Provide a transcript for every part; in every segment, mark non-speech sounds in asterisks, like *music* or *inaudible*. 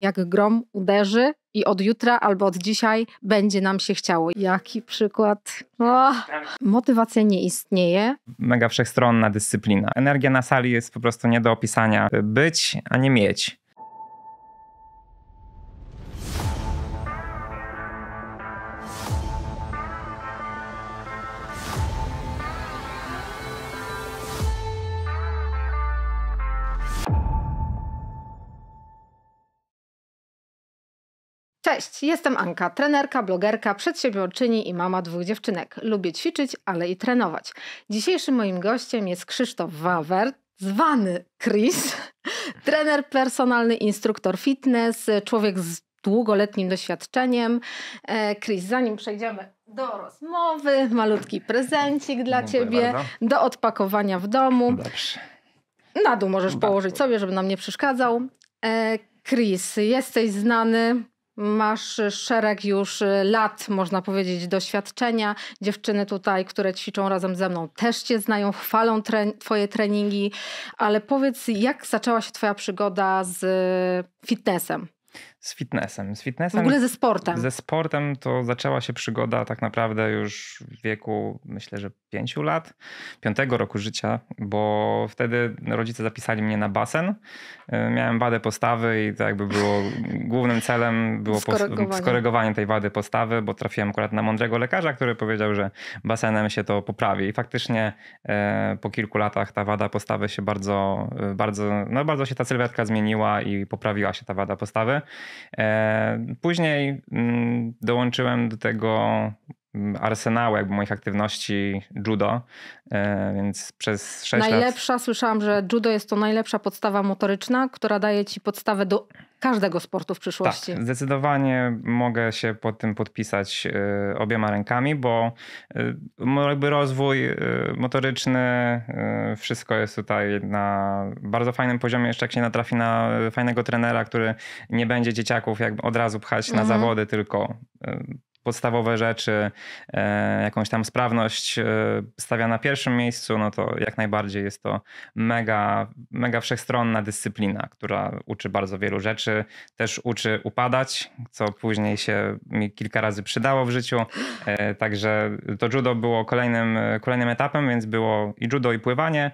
jak grom uderzy i od jutra albo od dzisiaj będzie nam się chciało. Jaki przykład? O, motywacja nie istnieje. Mega wszechstronna dyscyplina. Energia na sali jest po prostu nie do opisania. Być, a nie mieć. Cześć, jestem Anka, trenerka, blogerka, przedsiębiorczyni i mama dwóch dziewczynek. Lubię ćwiczyć, ale i trenować. Dzisiejszym moim gościem jest Krzysztof Wawert, zwany Chris, *laughs* trener personalny, instruktor fitness, człowiek z długoletnim doświadczeniem. E, Chris, zanim przejdziemy do rozmowy, malutki prezencik dla Dziękuję ciebie, bardzo. do odpakowania w domu. Dobrze. Na dół możesz Dobrze. położyć sobie, żeby nam nie przeszkadzał. E, Chris, jesteś znany Masz szereg już y, lat, można powiedzieć, doświadczenia. Dziewczyny tutaj, które ćwiczą razem ze mną, też cię znają, chwalą tre twoje treningi. Ale powiedz, jak zaczęła się twoja przygoda z y, fitnessem? Z fitnessem. Z fitnessem. W ogóle ze sportem. Ze sportem to zaczęła się przygoda tak naprawdę już w wieku, myślę, że pięciu lat, piątego roku życia, bo wtedy rodzice zapisali mnie na basen. E, miałem wadę postawy i to jakby było *laughs* głównym celem było skorygowanie. Po, skorygowanie tej wady postawy, bo trafiłem akurat na mądrego lekarza, który powiedział, że basenem się to poprawi. I faktycznie e, po kilku latach ta wada postawy się bardzo, e, bardzo, no bardzo się ta sylwetka zmieniła i poprawiła się ta wada postawy. E, później mm, dołączyłem do tego Mm, arsenału jakby moich aktywności judo, e, więc przez 6 najlepsza, lat... Najlepsza, słyszałam, że judo jest to najlepsza podstawa motoryczna, która daje ci podstawę do każdego sportu w przyszłości. Tak, zdecydowanie mogę się pod tym podpisać e, obiema rękami, bo e, jakby rozwój motoryczny, wszystko jest tutaj na bardzo fajnym poziomie, jeszcze jak się natrafi na fajnego trenera, który nie będzie dzieciaków jakby od razu pchać mhm. na zawody, tylko podstawowe rzeczy, e, jakąś tam sprawność e, stawia na pierwszym miejscu, no to jak najbardziej jest to mega, mega wszechstronna dyscyplina, która uczy bardzo wielu rzeczy. Też uczy upadać, co później się mi kilka razy przydało w życiu. E, także to judo było kolejnym, kolejnym etapem, więc było i judo i pływanie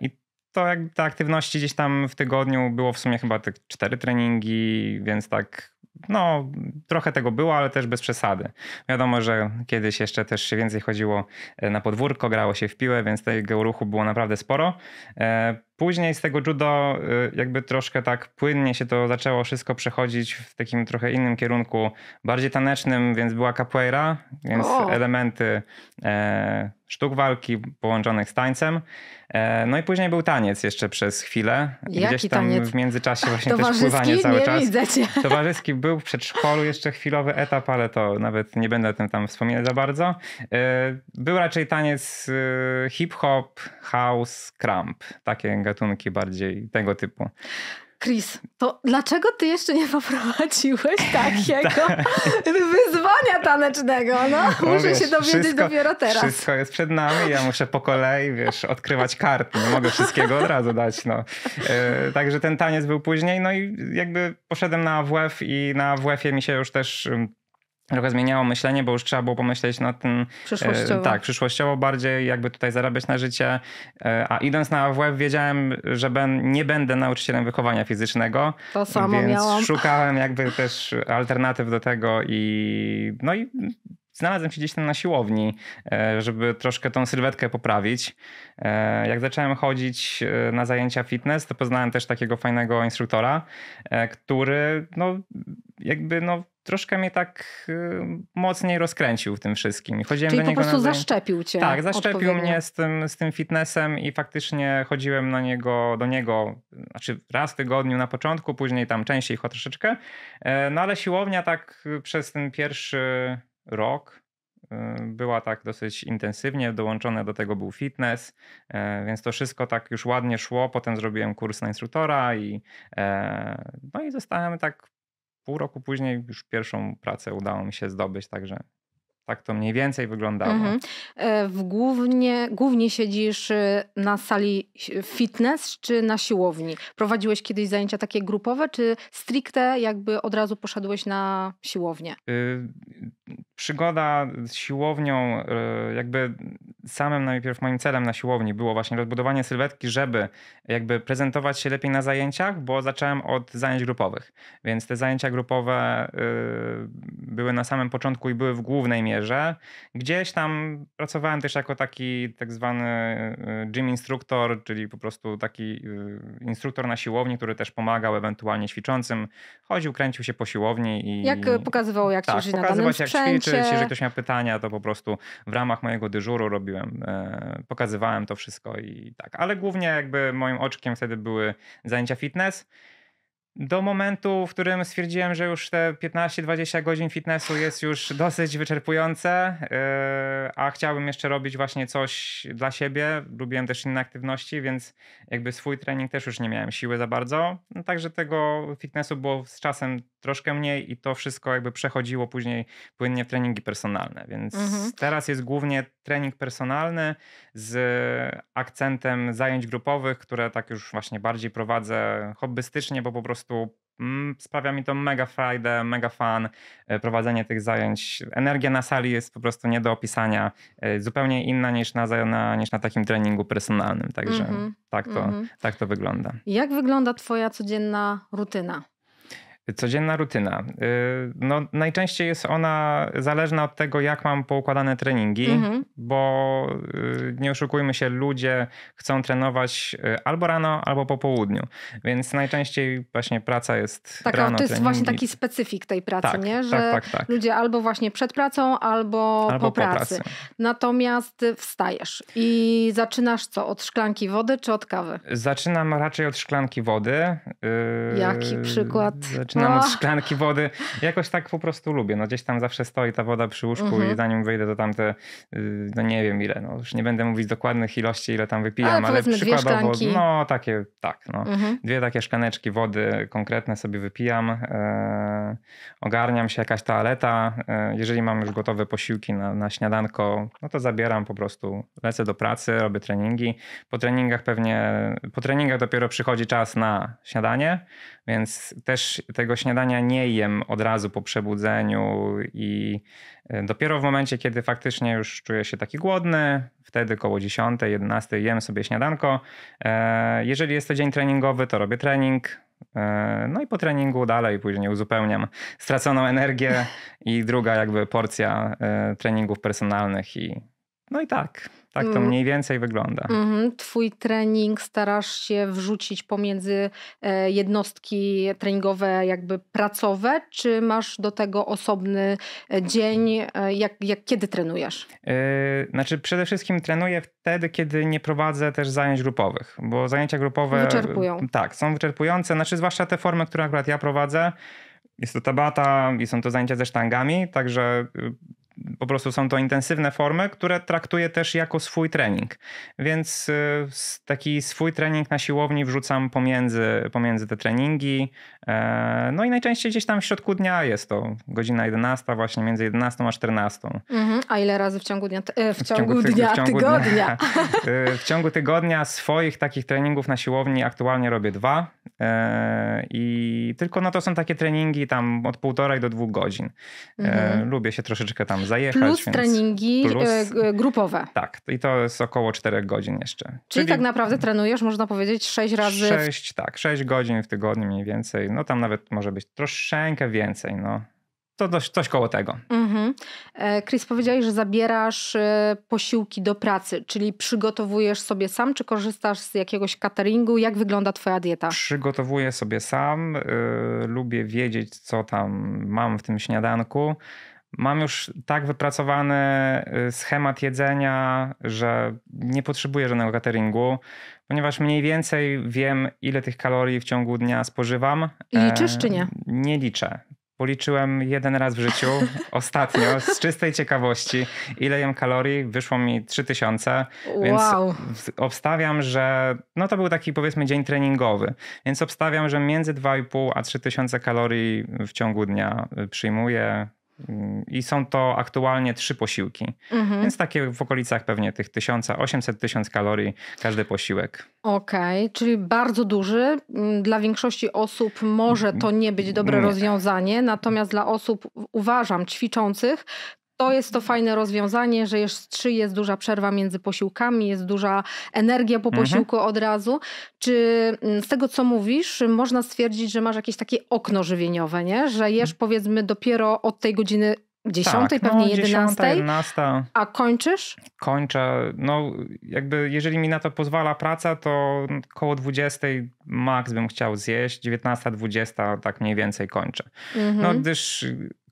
i to jak te aktywności gdzieś tam w tygodniu było w sumie chyba te cztery treningi, więc tak no, trochę tego było, ale też bez przesady. Wiadomo, że kiedyś jeszcze też się więcej chodziło e, na podwórko, grało się w piłę, więc tego ruchu było naprawdę sporo. E, później z tego judo e, jakby troszkę tak płynnie się to zaczęło wszystko przechodzić w takim trochę innym kierunku, bardziej tanecznym, więc była capoeira, więc elementy sztuk walki połączonych z tańcem. no i później był taniec jeszcze przez chwilę. Jaki Gdzieś tam taniec? w międzyczasie właśnie też pływanie cały nie czas. Widzę cię. Towarzyski był w przedszkolu jeszcze chwilowy etap, ale to nawet nie będę o tym tam wspominać za bardzo. E, był raczej taniec e, hip-hop, house, cramp. Takie gatunki bardziej tego typu. Chris, to dlaczego ty jeszcze nie poprowadziłeś *laughs* takiego tak. wyzwania tanecznego? No, muszę wiesz, się dowiedzieć wszystko, dopiero teraz. Wszystko jest przed nami, ja muszę po kolei, wiesz, odkrywać karty. Nie mogę wszystkiego od razu dać, no. E, także ten taniec był później, no i jakby poszedłem na AWF i na AWF-ie mi się już też trochę zmieniało myślenie, bo już trzeba było pomyśleć nad tym. E, przyszłościowo. Tak, przyszłościowo bardziej, jakby tutaj zarabiać na życie. E, a idąc na AWF wiedziałem, że ben, nie będę nauczycielem wychowania fizycznego. To samo więc miałam. szukałem jakby też alternatyw do tego i no i znalazłem się gdzieś tam na siłowni, e, żeby troszkę tą sylwetkę poprawić. Jak zacząłem chodzić na zajęcia fitness, to poznałem też takiego fajnego instruktora, który no, jakby no troszkę mnie tak y, mocniej rozkręcił w tym wszystkim. Chodziłem Czyli do niego po prostu na... zaszczepił cię. Tak, zaszczepił mnie z tym, z tym fitnessem i faktycznie chodziłem na niego, do niego znaczy raz w tygodniu na początku, później tam częściej chyba troszeczkę. E, no ale siłownia tak y, przez ten pierwszy rok y, była tak dosyć intensywnie, dołączone do tego był fitness, e, więc to wszystko tak już ładnie szło. Potem zrobiłem kurs na instruktora i e, no i zostałem tak pół roku później już pierwszą pracę udało mi się zdobyć, także tak to mniej więcej wyglądało. Mhm. E, w głównie, głównie siedzisz y, na sali fitness czy na siłowni? Prowadziłeś kiedyś zajęcia takie grupowe, czy stricte jakby od razu poszedłeś na siłownię? Y, przygoda z siłownią, e, jakby samym najpierw moim celem na siłowni było właśnie rozbudowanie sylwetki, żeby jakby prezentować się lepiej na zajęciach, bo zacząłem od zajęć grupowych. Więc te zajęcia grupowe e, były na samym początku i były w głównej mierze. Gdzieś tam pracowałem też jako taki tak zwany e, gym instruktor, czyli po prostu taki instruktor na siłowni, który też pomagał ewentualnie ćwiczącym. Chodził, kręcił się po siłowni i... Jak pokazywał, jak tak, ćwiczyć na danym sprzęcie. Jak ćwiczyć rzeczy, czy... jeżeli ktoś miał pytania, to po prostu w ramach mojego dyżuru robiłem, e, pokazywałem to wszystko i tak. Ale głównie jakby moim oczkiem wtedy były zajęcia fitness. Do momentu, w którym stwierdziłem, że już te 15-20 godzin fitnessu jest już dosyć wyczerpujące, e, a chciałbym jeszcze robić właśnie coś dla siebie. Lubiłem też inne aktywności, więc jakby swój trening też już nie miałem siły za bardzo. No, także tego fitnessu było z czasem troszkę mniej i to wszystko jakby przechodziło później płynnie w treningi personalne. Więc mhm. teraz jest głównie trening personalny z akcentem zajęć grupowych, które tak już właśnie bardziej prowadzę hobbystycznie, bo po prostu mm, sprawia mi to mega frajdę, mega fan e, prowadzenie tych zajęć. Energia na sali jest po prostu nie do opisania, e, zupełnie inna niż na, na niż na takim treningu personalnym. Także mm -hmm. tak, to, mm -hmm. tak to wygląda. Jak wygląda Twoja codzienna rutyna? Codzienna rutyna. Y, no, najczęściej jest ona zależna od tego, jak mam poukładane treningi, mm-hmm. bo y, nie oszukujmy się, ludzie chcą trenować y, albo rano, albo po południu. Więc najczęściej właśnie praca jest tak, rano. to jest treningi. właśnie taki specyfik tej pracy, tak, nie? Tak, że tak, tak, ludzie albo właśnie przed pracą, albo, albo po, pracy. po, pracy. Natomiast wstajesz i zaczynasz co? Od szklanki wody czy od kawy? Zaczynam raczej od szklanki wody. Jaki przykład? na od szklanki wody. Jakoś tak po prostu lubię. No gdzieś tam zawsze stoi ta woda przy łóżku mhm. i zanim wyjdę to tam te, y, no nie wiem ile, no już nie będę mówić dokładnych ilości, ile tam wypijam, ale, ale przykładowo, no takie, tak, no. Mhm. Dwie takie szklaneczki wody konkretne sobie wypijam. E, ogarniam się jakaś toaleta. E, jeżeli mam już gotowe posiłki na, na śniadanko, no to zabieram po prostu, lecę do pracy, robię treningi. Po treningach pewnie, po treningach dopiero przychodzi czas na śniadanie. Więc też tego śniadania nie jem od razu po przebudzeniu i e, dopiero w momencie, kiedy faktycznie już czuję się taki głodny, wtedy koło 10, 11 jem sobie śniadanko. E, jeżeli jest to dzień treningowy, to robię trening, e, no i po treningu dalej później uzupełniam straconą energię i druga jakby porcja treningów personalnych i no i tak. Tak to mm. mniej więcej wygląda. Mhm, twój trening starasz się wrzucić pomiędzy e, jednostki treningowe, jakby pracowe, czy masz do tego osobny e, dzień? E, jak, jak kiedy trenujesz? znaczy, przede wszystkim trenuję wtedy, kiedy nie prowadzę też zajęć grupowych, bo zajęcia grupowe. Wyczerpują. Tak, są wyczerpujące, znaczy, zwłaszcza te formy, które akurat ja prowadzę. Jest to tabata i są to zajęcia ze sztangami, także y, po prostu są to intensywne formy, które traktuję też jako swój trening. Więc y, taki swój trening na siłowni wrzucam pomiędzy, pomiędzy te treningi. E, no i najczęściej gdzieś tam w środku dnia jest to godzina 11, właśnie między 11 a 14. Mhm. A ile razy w ciągu dnia? E, w ciągu, w ciągu dnia, w ciągu tygodnia. Dnia, *laughs* *laughs* y, w ciągu tygodnia swoich takich treningów na siłowni aktualnie robię dwa. E, I tylko no to są takie treningi tam od półtorej do dwóch godzin. Mhm. Lubię się troszeczkę tam zajechać. Plus treningi e, plus, e, grupowe. Tak, i to jest około 4 godzin jeszcze. Czyli, Czyli tak naprawdę trenujesz, można powiedzieć, 6 razy. 6, w... tak, 6 godzin w tygodniu mniej więcej. No tam nawet może być troszeczkę więcej, no to dość, coś koło tego. Mhm. E, Chris, powiedziałeś, że zabierasz posiłki do pracy, czyli przygotowujesz sobie sam, czy korzystasz z jakiegoś cateringu? Jak wygląda twoja dieta? Przygotowuję sobie sam. Lubię wiedzieć, co tam mam w tym śniadanku. Mam już tak wypracowany y, schemat jedzenia, że nie potrzebuję żadnego cateringu, ponieważ mniej więcej wiem, ile tych kalorii w ciągu dnia spożywam. I e, liczysz czy nie? Nie liczę. Policzyłem jeden raz w życiu, *laughs* ostatnio, z czystej ciekawości, ile jem kalorii. Wyszło mi 3000, więc wow. obstawiam, że no to był taki powiedzmy dzień treningowy, więc obstawiam, że między 2,5 a 3000 kalorii w ciągu dnia y, przyjmuję i są to aktualnie trzy posiłki. Mhm. Więc takie w okolicach pewnie tych 1800-1000 kalorii każdy posiłek. Okej, okay, czyli bardzo duży. Mm, dla większości osób może to nie być dobre nie. rozwiązanie, natomiast dla osób, uważam, ćwiczących, to jest to fajne rozwiązanie, że jeszcze jest duża przerwa między posiłkami, jest duża energia po mhm. posiłku mhm. od razu. Czy mm, z tego, co mówisz, można stwierdzić, że masz jakieś takie okno żywieniowe, nie? że jesz powiedzmy dopiero od tej godziny dziesiątej, tak, pewnie no, 11, 10, 11. A kończysz? Kończę. No, jakby jeżeli mi na to pozwala praca, to koło 20 maks bym chciał zjeść, 19, 20 tak mniej więcej kończę. No, mhm. No, gdyż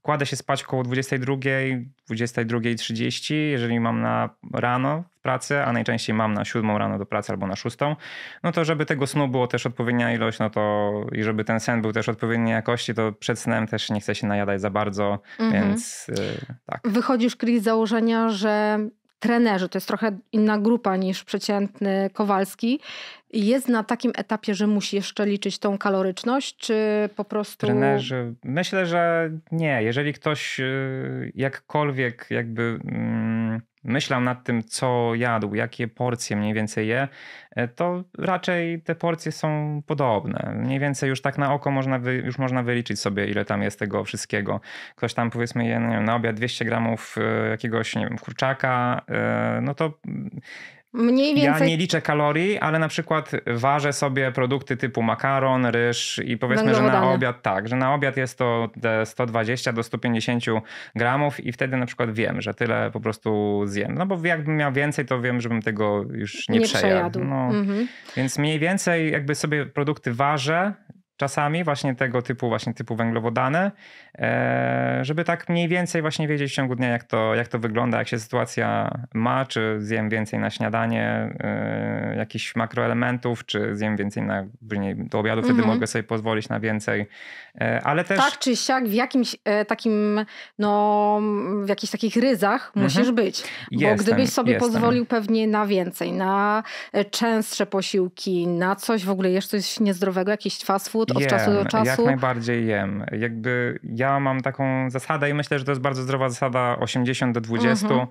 kładę się spać około 22, 22.30, jeżeli mam na rano w pracy, a najczęściej mam na siódmą rano do pracy albo na szóstą. no to żeby tego snu było też odpowiednia ilość, no to i żeby ten sen był też odpowiedniej jakości, to przed snem też nie chcę się najadać za bardzo, mhm. więc yy, tak. Wychodzisz, Chris, z założenia, że trenerzy, to jest trochę inna grupa niż przeciętny Kowalski, jest na takim etapie, że musi jeszcze liczyć tą kaloryczność, czy po prostu. Trenerzy, myślę, że nie. Jeżeli ktoś y, jakkolwiek jakby mm, myślał nad tym, co jadł, jakie porcje mniej więcej je, e, to raczej te porcje są podobne. Mniej więcej już tak na oko można wy, już można wyliczyć sobie, ile tam jest tego wszystkiego. Ktoś tam powiedzmy je, wiem, na obiad 200 gramów y, jakiegoś nie wiem, kurczaka, y, no to Mniej więcej. Ja nie liczę kalorii, ale na przykład ważę sobie produkty typu makaron, ryż i powiedzmy, że na obiad tak, że na obiad jest to 120 do 150 gramów i wtedy na przykład wiem, że tyle po prostu zjem. No bo jakbym miał więcej, to wiem, żebym tego już nie, nie przejadł. No, mhm. Więc mniej więcej jakby sobie produkty ważę, czasami właśnie tego typu właśnie typu węglowodany, e, żeby tak mniej więcej właśnie wiedzieć w ciągu dnia, jak to, jak to wygląda, jak się sytuacja ma, czy zjem więcej na śniadanie e, jakichś makroelementów, czy zjem więcej na, później do obiadu, wtedy mhm. mogę sobie pozwolić na więcej, e, ale też... Tak czy siak w jakimś takim, no w jakichś takich ryzach mhm. musisz być, bo jestem, gdybyś sobie jestem. pozwolił pewnie na więcej, na częstsze posiłki, na coś w ogóle, jeszcze coś niezdrowego, jakiś fast food, od jem, czasu do czasu? Jak najbardziej jem. Jakby ja mam taką zasadę i myślę, że to jest bardzo zdrowa zasada 80 do 20. Mhm.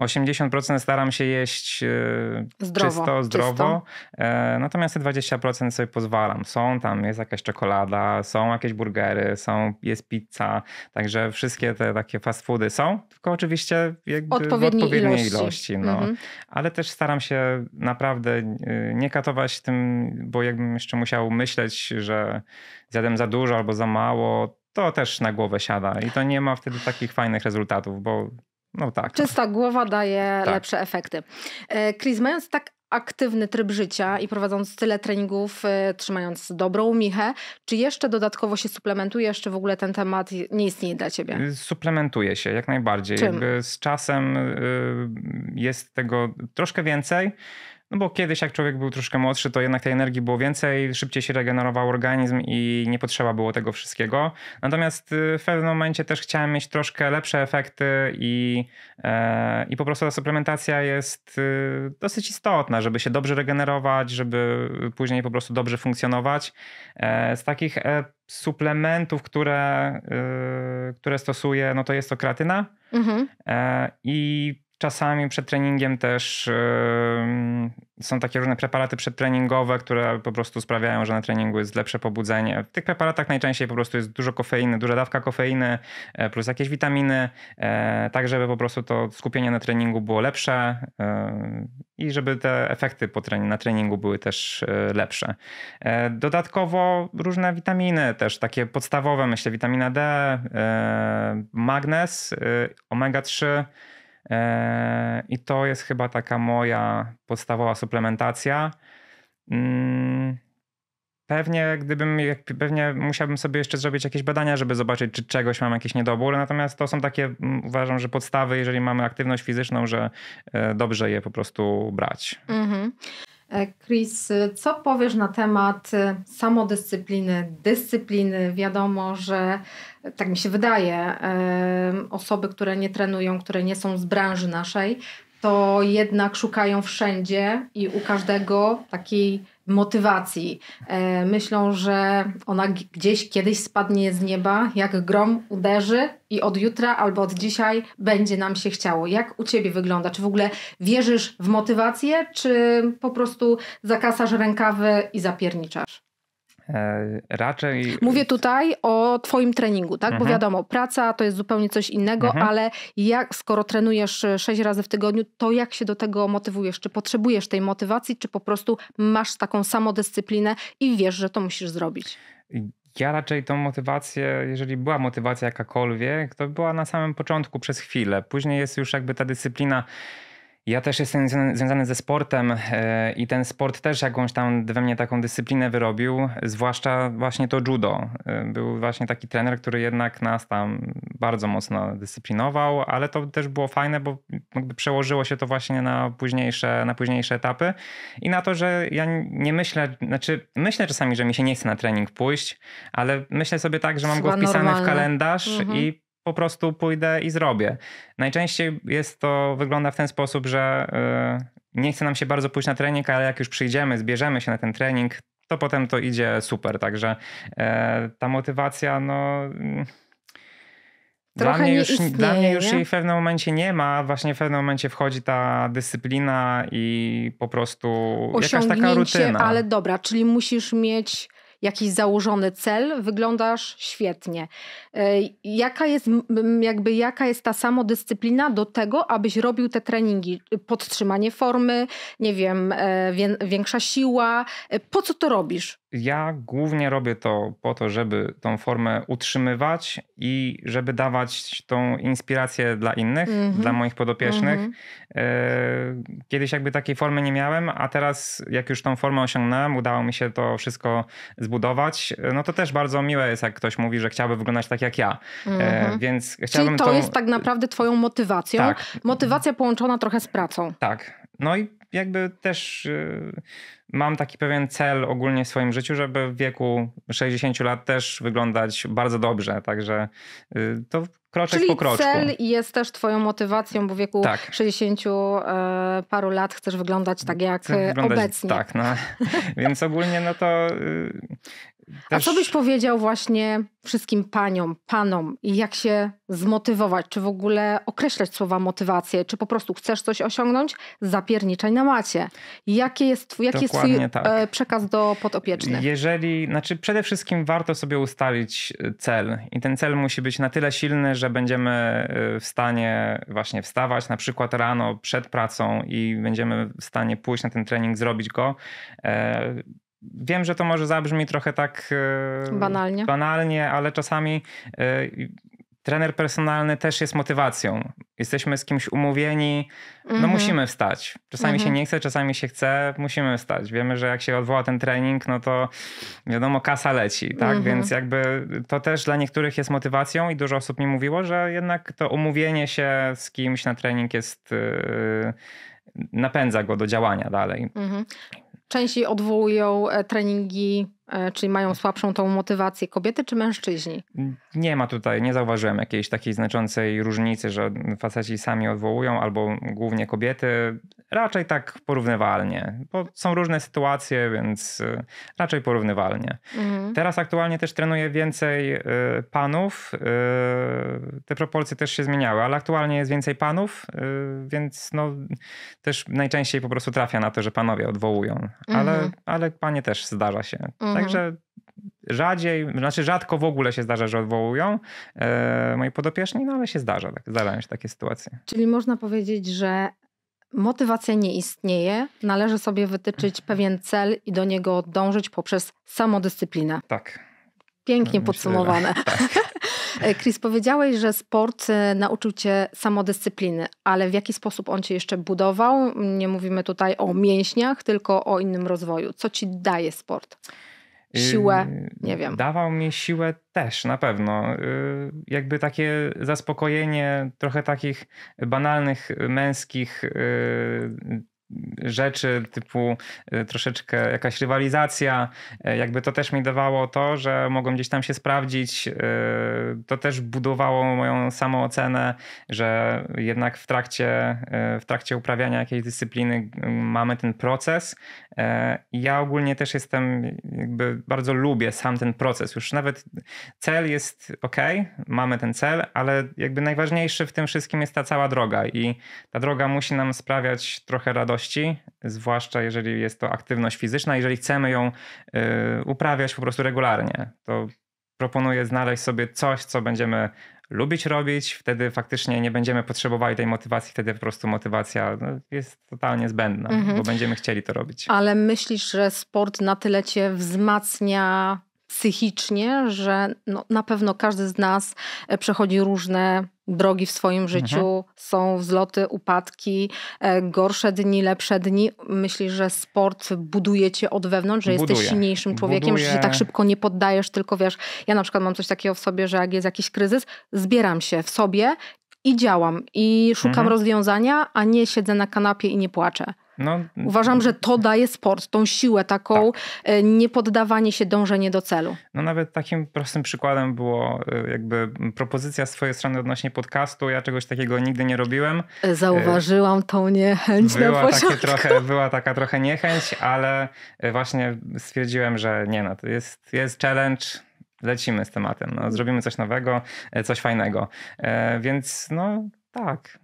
80% staram się jeść e, zdrowo, czysto, zdrowo. Czysto. E, natomiast te 20% sobie pozwalam. Są tam, jest jakaś czekolada, są jakieś burgery, są, jest pizza. Także wszystkie te takie fast foody są, tylko oczywiście jakby odpowiedniej w odpowiedniej ilości. ilości no. Mhm. Ale też staram się naprawdę e, nie katować tym, bo jakbym jeszcze musiał myśleć, że zjadłem za dużo albo za mało, to też na głowę siada i to nie ma wtedy takich fajnych rezultatów, bo no tak. Czysta głowa daje tak. lepsze efekty. E, Chris, mając tak aktywny tryb życia i prowadząc tyle treningów, e, trzymając dobrą michę, czy jeszcze dodatkowo się suplementujesz, czy w ogóle ten temat nie istnieje dla ciebie? Y, Suplementuję się, jak najbardziej. Czym? Jakby z czasem y, jest tego troszkę więcej. No bo kiedyś, jak człowiek był troszkę młodszy, to jednak tej energii było więcej, szybciej się regenerował organizm i nie potrzeba było tego wszystkiego. Natomiast y, w pewnym momencie też chciałem mieć troszkę lepsze efekty i, e, i po prostu ta suplementacja jest y, dosyć istotna, żeby się dobrze regenerować, żeby później po prostu dobrze funkcjonować. E, z takich e, suplementów, które, y, które stosuję, no to jest to kreatyna mhm. i Czasami przed treningiem też yy, są takie różne preparaty przedtreningowe, które po prostu sprawiają, że na treningu jest lepsze pobudzenie. W tych preparatach najczęściej po prostu jest dużo kofeiny, duża dawka kofeiny e, plus jakieś witaminy, yy, tak żeby po prostu to skupienie na treningu było lepsze yy, i żeby te efekty po trening na treningu były też lepsze. Dodatkowo różne witaminy też, takie podstawowe, myślę witamina D, magnez, omega 3, Eee, I to jest chyba taka moja podstawowa suplementacja. Mm, pewnie gdybym, pewnie musiałbym sobie jeszcze zrobić jakieś badania, żeby zobaczyć, czy czegoś mam jakiś niedobór. Natomiast to są takie, mm, uważam, że podstawy, jeżeli mamy aktywność fizyczną, że e, dobrze je po prostu brać. Mhm. E, Chris, co powiesz na temat e, samodyscypliny, dyscypliny? Wiadomo, że e, tak mi się wydaje, osoby, które nie trenują, które nie są z branży naszej, to jednak szukają wszędzie i u każdego takiej motywacji. E, myślą, że ona gdzieś kiedyś spadnie z nieba, jak grom uderzy i od jutra albo od dzisiaj będzie nam się chciało. Jak u ciebie wygląda? Czy w ogóle wierzysz w motywację, czy po prostu zakasasz rękawy i zapierniczasz? E, raczej. Mówię tutaj o Twoim treningu, tak? Mhm. Bo wiadomo, praca to jest zupełnie coś innego, mhm. ale jak, skoro trenujesz e, sześć razy w tygodniu, to jak się do tego motywujesz? Czy potrzebujesz tej motywacji, czy po prostu masz taką samodyscyplinę i wiesz, że to musisz zrobić? Ja raczej tą motywację, jeżeli była motywacja jakakolwiek, to była na samym początku przez chwilę. Później jest już jakby ta dyscyplina ja też jestem związany ze sportem e, i ten sport też jakąś tam we mnie taką dyscyplinę wyrobił, zwłaszcza właśnie to judo. E, był właśnie taki trener, który jednak nas tam bardzo mocno dyscyplinował, ale to też było fajne, bo przełożyło się to właśnie na późniejsze, na późniejsze etapy i na to, że ja nie myślę, znaczy myślę czasami, że mi się nie chce na trening pójść, ale myślę sobie tak, że mam Chyba go wpisany normalne. w kalendarz mhm. i po prostu pójdę i zrobię. Najczęściej jest to, wygląda w ten sposób, że y, nie chce nam się bardzo pójść na trening, ale jak już przyjdziemy, zbierzemy się na ten trening, to potem to idzie super. Także e, ta motywacja, no. Mm, dla mnie, już, istnieje, dla mnie już jej w pewnym momencie nie ma, właśnie w pewnym momencie wchodzi ta dyscyplina i po prostu jakaś taka rutyna. Ale dobra, czyli musisz mieć jakiś założony cel, wyglądasz świetnie. E, jaka jest, jakby jaka jest ta samodyscyplina do tego, abyś robił te treningi? Podtrzymanie formy, nie wiem, e, większa siła. E, po co to robisz? Ja głównie robię to po to, żeby tą formę utrzymywać i żeby dawać tą inspirację dla innych, mm -hmm. dla moich podopiecznych. Mm -hmm. Kiedyś jakby takiej formy nie miałem, a teraz jak już tą formę osiągnąłem, udało mi się to wszystko zbudować, e, no to też bardzo miłe jest, jak ktoś mówi, że chciałby wyglądać tak jak ja. Mm -hmm. Więc chciałbym Czyli to tą... jest tak naprawdę twoją motywacją. Tak. Motywacja połączona trochę z pracą. Tak. No i jakby też y, mam taki pewien cel ogólnie w swoim życiu, żeby w wieku 60 lat też wyglądać bardzo dobrze. Także y, to kroczek Czyli po kroczku. cel jest też twoją motywacją, bo w wieku tak. 60 e, paru lat chcesz wyglądać tak jak wyglądać, obecnie. Tak, no. *laughs* więc ogólnie no to y, też... A co byś powiedział właśnie wszystkim paniom, panom i jak się zmotywować? Czy w ogóle określać słowa motywację? Czy po prostu chcesz coś osiągnąć? Zapierniczaj na macie. jest, jaki jest twój tak. E, przekaz do podopiecznych? Jeżeli, znaczy przede wszystkim warto sobie ustalić e, cel i ten cel musi być na tyle silny, że będziemy e, w stanie właśnie wstawać na przykład rano przed pracą i będziemy w stanie pójść na ten trening, zrobić go Wiem, że to może zabrzmi trochę tak e, banalnie, banalnie ale czasami e, trener personalny też jest motywacją. Jesteśmy z kimś umówieni, no mm -hmm. musimy wstać. Czasami mm -hmm. się mhm. nie chce, czasami się chce, musimy wstać. Wiemy, że jak się odwoła ten trening, no to wiadomo, kasa leci, tak? Mm -hmm. Więc jakby to też dla niektórych jest motywacją i dużo osób mi mówiło, że jednak to umówienie się z kimś na trening jest. Yy, napędza go do działania dalej. Mhm częściej odwołują e, treningi E, czyli mają słabszą tą motywację kobiety czy mężczyźni? Nie ma tutaj, nie zauważyłem jakiejś takiej znaczącej różnicy, że faceci sami odwołują albo głównie kobiety. Raczej tak porównywalnie, bo są różne sytuacje, więc e, raczej porównywalnie. Mhm. Teraz aktualnie też trenuję więcej e, panów. Te proporcje też się zmieniały, ale aktualnie jest więcej panów, więc no, też najczęściej po prostu trafia na to, że panowie odwołują. Ale, mhm. ale panie też zdarza się. Mhm. Mhm. Także rzadziej, znaczy rzadko w ogóle się zdarza, że odwołują e, moi podopieczni, no ale się zdarza, tak, zdarzają się takie sytuacje. Czyli można powiedzieć, że motywacja nie istnieje, należy sobie wytyczyć pewien cel i do niego dążyć poprzez samodyscyplinę. Tak. Pięknie Myślę, podsumowane. Tak. *laughs* Chris, powiedziałeś, że sport e, nauczył cię samodyscypliny, ale w jaki sposób on cię jeszcze budował? Nie mówimy tutaj o mięśniach, tylko o innym rozwoju. Co ci daje sport? siłę, yy, nie wiem. Dawał mi siłę też na pewno. Yy, jakby takie zaspokojenie trochę takich banalnych męskich yy, rzeczy typu e, troszeczkę jakaś rywalizacja, e, jakby to też mi dawało to, że mogłem gdzieś tam się sprawdzić. E, to też budowało moją samoocenę, że jednak w trakcie, w trakcie uprawiania jakiejś dyscypliny mamy ten proces. Ja ogólnie też jestem, jakby bardzo lubię sam ten proces. Już nawet cel jest ok, mamy ten cel, ale jakby najważniejszy w tym wszystkim jest ta cała droga i ta droga musi nam sprawiać trochę radości wartości, zwłaszcza jeżeli jest to aktywność fizyczna, jeżeli chcemy ją y, uprawiać po prostu regularnie, to proponuję znaleźć sobie coś, co będziemy lubić robić, wtedy faktycznie nie będziemy potrzebowali tej motywacji, wtedy po prostu motywacja no, jest totalnie zbędna, mhm. bo będziemy chcieli to robić. Ale myślisz, że sport na tyle cię wzmacnia psychicznie, że no, na pewno każdy z nas e, przechodzi różne drogi w swoim mhm. życiu, mhm. są wzloty, upadki, e, gorsze dni, lepsze dni. Myślisz, że sport buduje cię od wewnątrz, że jesteś silniejszym człowiekiem, że się tak szybko nie poddajesz, tylko wiesz, ja na przykład mam coś takiego w sobie, że jak jest jakiś kryzys, zbieram się w sobie i działam i szukam mhm. rozwiązania, a nie siedzę na kanapie i nie płaczę. No. Uważam, że to daje sport, tą siłę taką, tak. E, niepoddawanie się, dążenie do celu. No nawet takim prostym przykładem było e, jakby propozycja z twojej strony odnośnie podcastu. Ja czegoś takiego nigdy nie robiłem. E, zauważyłam tą niechęć była na początku. Trochę, była taka trochę niechęć, ale właśnie stwierdziłem, że nie no, to jest, jest challenge, lecimy z tematem. No, zrobimy coś nowego, coś fajnego. Więc no tak,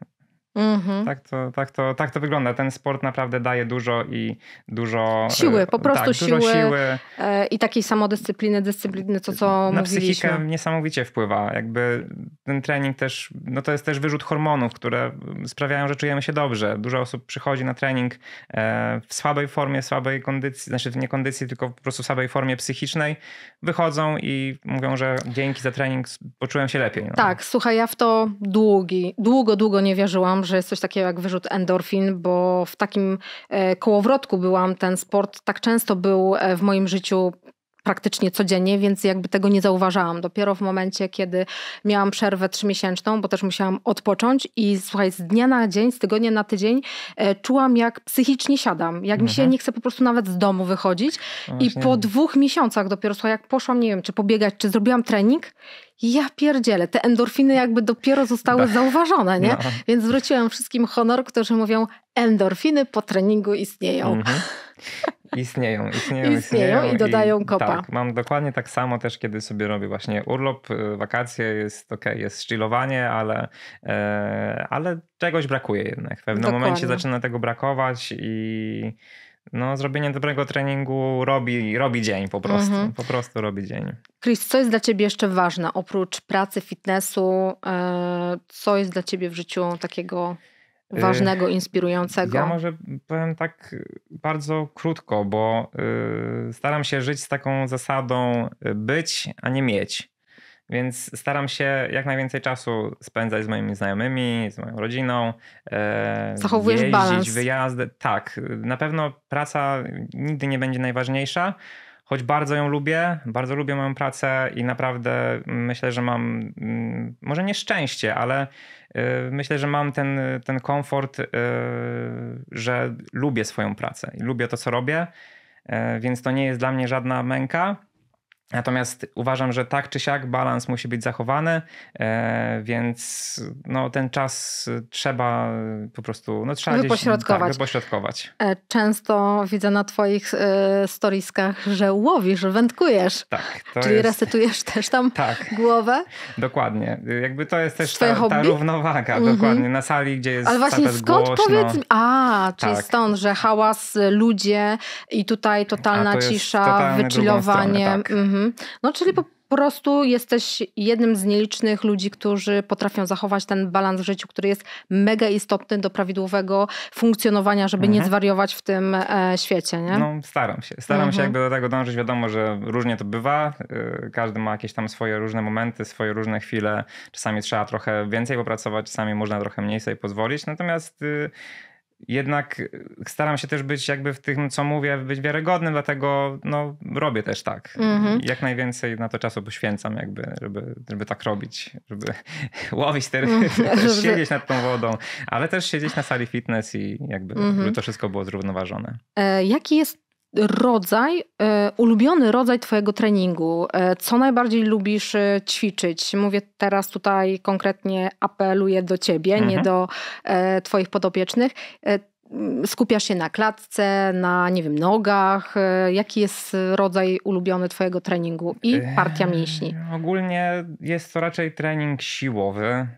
Mhm. Tak, to, tak, to, tak to wygląda. Ten sport naprawdę daje dużo i dużo. E, siły, po prostu tak, siły, siły, e, I takiej samodyscypliny, dyscypliny, to co Na mówiliśmy. psychikę niesamowicie wpływa. Jakby ten trening też, no to jest też wyrzut hormonów, które sprawiają, że czujemy się dobrze. Dużo osób przychodzi na trening e, w słabej formie, słabej kondycji, znaczy nie kondycji, tylko po prostu w słabej formie psychicznej. Wychodzą i mówią, że dzięki za trening poczułem się lepiej. No. Tak, słuchaj, ja w to długi, długo, długo nie wierzyłam, że jest coś takiego jak wyrzut endorfin, bo w takim e, kołowrotku byłam. Ten sport tak często był e, w moim życiu praktycznie codziennie, więc jakby tego nie zauważałam. Dopiero w momencie, kiedy miałam przerwę trzymiesięczną, bo też musiałam odpocząć i słuchaj, z dnia na dzień, z tygodnia na tydzień e, czułam, jak psychicznie siadam, jak mhm. mi się mhm. nie chce po prostu nawet z domu wychodzić. No I po dwóch miesiącach dopiero, słuchaj, jak poszłam, nie wiem, czy pobiegać, czy zrobiłam trening, ja pierdzielę, te endorfiny jakby dopiero zostały zauważone, nie? No. Więc wróciłam wszystkim honor, którzy mówią, endorfiny po treningu istnieją. Mhm. Istnieją, istnieją, *laughs* istnieją. Istnieją i dodają i, tak, kopa. Tak, mam dokładnie tak samo też, kiedy sobie robię właśnie urlop, y, wakacje, jest ok, jest chillowanie, ale, e, ale czegoś brakuje jednak. W pewnym dokładnie. momencie zaczyna tego brakować i no, zrobienie dobrego treningu robi, robi dzień po prostu. Mhm. Po prostu robi dzień. Chris, co jest dla ciebie jeszcze ważne oprócz pracy, fitnessu? E, co jest dla ciebie w życiu takiego e, ważnego, inspirującego? Ja może powiem tak bardzo krótko, bo e, staram się żyć z taką zasadą być, a nie mieć. Więc staram się jak najwięcej czasu spędzać z moimi znajomymi, z moją rodziną. E, Zachowujesz jeździć, balans. wyjazdy. Tak, na pewno praca nigdy nie będzie najważniejsza, choć bardzo ją lubię, bardzo lubię moją pracę i naprawdę myślę, że mam mm, może nie szczęście, ale e, myślę, że mam ten, ten komfort, e, że lubię swoją pracę i lubię to, co robię, więc to nie jest dla mnie żadna męka. Natomiast uważam, że tak czy siak balans musi być zachowany, e, więc no, ten czas trzeba po prostu no, trzeba wypośrodkować. Gdzieś, tak, wypośrodkować. E, często widzę na Twoich e, storiskach, że łowisz, wędkujesz. Tak, czyli jest... restytujesz też tam tak, głowę. Dokładnie. Jakby to jest też ta, ta, równowaga, mm -hmm. dokładnie, na sali, gdzie jest Ale właśnie skąd głośno. powiedz mi, a, czyli tak. stąd, że hałas, ludzie i tutaj totalna to cisza, wychillowanie. Tak. Mhm. Mhm. No czyli po prostu jesteś jednym z nielicznych ludzi, którzy potrafią zachować ten balans w życiu, który jest mega istotny do prawidłowego funkcjonowania, żeby mhm. nie zwariować w tym e, świecie, nie? No staram się. Staram mhm. się jakby do tego dążyć. Wiadomo, że różnie to bywa. E, każdy ma jakieś tam swoje różne momenty, swoje różne chwile. Czasami trzeba trochę więcej popracować, czasami można trochę mniej sobie pozwolić. Natomiast y, jednak staram się też być jakby w tym, co mówię, być wiarygodnym, dlatego no, robię też tak. Mm -hmm. Jak najwięcej na to czasu poświęcam, jakby, żeby, żeby tak robić, żeby *laughs* łowić te ryby, mm -hmm. siedzieć nad tą wodą, ale też siedzieć na sali fitness i jakby, mm -hmm. żeby to wszystko było zrównoważone. E, jaki jest rodzaj, e, ulubiony rodzaj Twojego treningu? E, co najbardziej lubisz e, ćwiczyć? Mówię teraz tutaj konkretnie, apeluję do Ciebie, mhm. nie do Twoich podopiecznych skupiasz się na klatce, na nie wiem, nogach? E, jaki jest rodzaj ulubiony twojego treningu i e, partia mięśni? Ogólnie jest to raczej trening siłowy. E,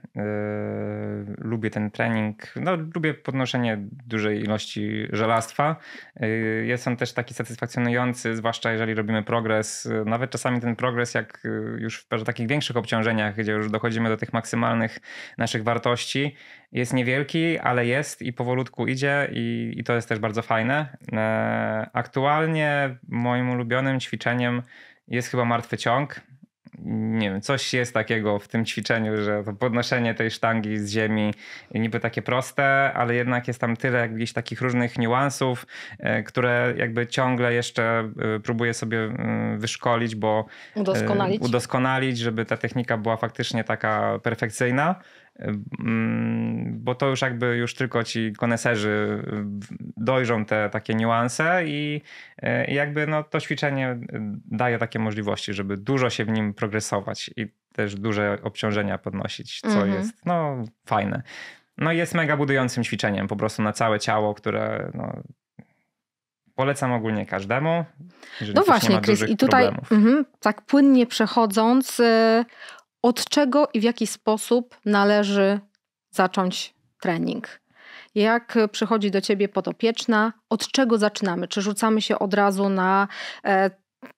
lubię ten trening, no lubię podnoszenie dużej ilości żelastwa. Yy, jest on też taki satysfakcjonujący, zwłaszcza jeżeli robimy progres. Nawet czasami ten progres, jak już w takich większych obciążeniach, gdzie już dochodzimy do tych maksymalnych naszych wartości, jest niewielki, ale jest i powolutku idzie i, i to jest też bardzo fajne. E, aktualnie moim ulubionym ćwiczeniem jest chyba martwy ciąg. Nie wiem, coś jest takiego w tym ćwiczeniu, że to podnoszenie tej sztangi z ziemi niby takie proste, ale jednak jest tam tyle jakichś takich różnych niuansów, e, które jakby ciągle jeszcze e, próbuję sobie wyszkolić, bo udoskonalić, udoskonalić żeby ta technika była faktycznie taka perfekcyjna bo to już jakby już tylko ci koneserzy dojrzą te takie niuanse i, e, jakby no, to ćwiczenie daje takie możliwości, żeby dużo się w nim progresować i też duże obciążenia podnosić, co mhm. jest no, fajne. No jest mega budującym ćwiczeniem po prostu na całe ciało, które no, polecam ogólnie każdemu. No właśnie, Chris, i tutaj mm, tak płynnie przechodząc, y, od czego i w jaki sposób należy zacząć trening. Jak przychodzi do ciebie podopieczna, od czego zaczynamy? Czy rzucamy się od razu na e,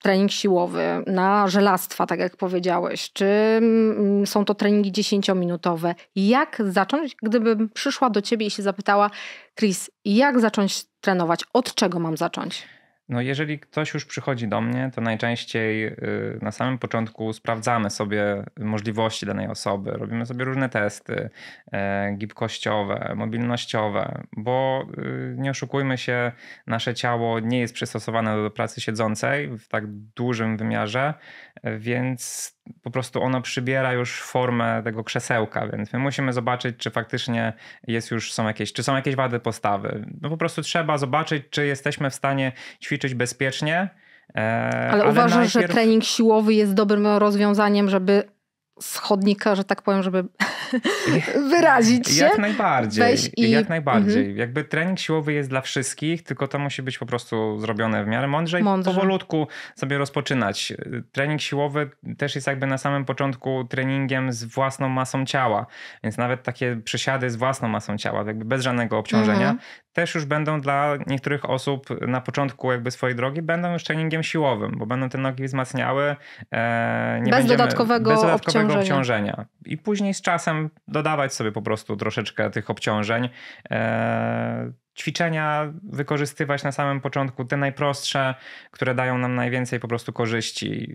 trening siłowy, na żelastwa, tak jak powiedziałeś, czy mm, są to treningi dziesięciominutowe. Jak zacząć, gdybym przyszła do ciebie i się zapytała, Chris, jak zacząć trenować? Od czego mam zacząć? No jeżeli ktoś już przychodzi do mnie, to najczęściej y, na samym początku sprawdzamy sobie możliwości danej osoby, robimy sobie różne testy e, gibkościowe, mobilnościowe, bo y, nie oszukujmy się, nasze ciało nie jest przystosowane do pracy siedzącej w tak dużym wymiarze, więc po prostu ono przybiera już formę tego krzesełka, więc my musimy zobaczyć, czy faktycznie jest już, są jakieś, czy są jakieś wady postawy. No po prostu trzeba zobaczyć, czy jesteśmy w stanie ćwiczyć bezpiecznie. E, ale, ale uważasz, najpierw... że trening siłowy jest dobrym rozwiązaniem, żeby schodnika, że tak powiem, żeby *laughs* wyrazić się. Jak najbardziej. Weź i... Jak najbardziej. Mhm. Jakby trening siłowy jest dla wszystkich, tylko to musi być po prostu zrobione w miarę mądrze, mądrze. i powolutku sobie rozpoczynać. Trening siłowy też jest jakby na samym początku treningiem z własną masą ciała, więc nawet takie przysiady z własną masą ciała, jakby bez żadnego obciążenia, mhm też już będą dla niektórych osób na początku jakby swojej drogi, będą już treningiem siłowym, bo będą te nogi wzmacniały. E, nie bez, dodatkowego bez dodatkowego obciążenia. obciążenia. I później z czasem dodawać sobie po prostu troszeczkę tych obciążeń. E, ćwiczenia wykorzystywać na samym początku, te najprostsze, które dają nam najwięcej po prostu korzyści.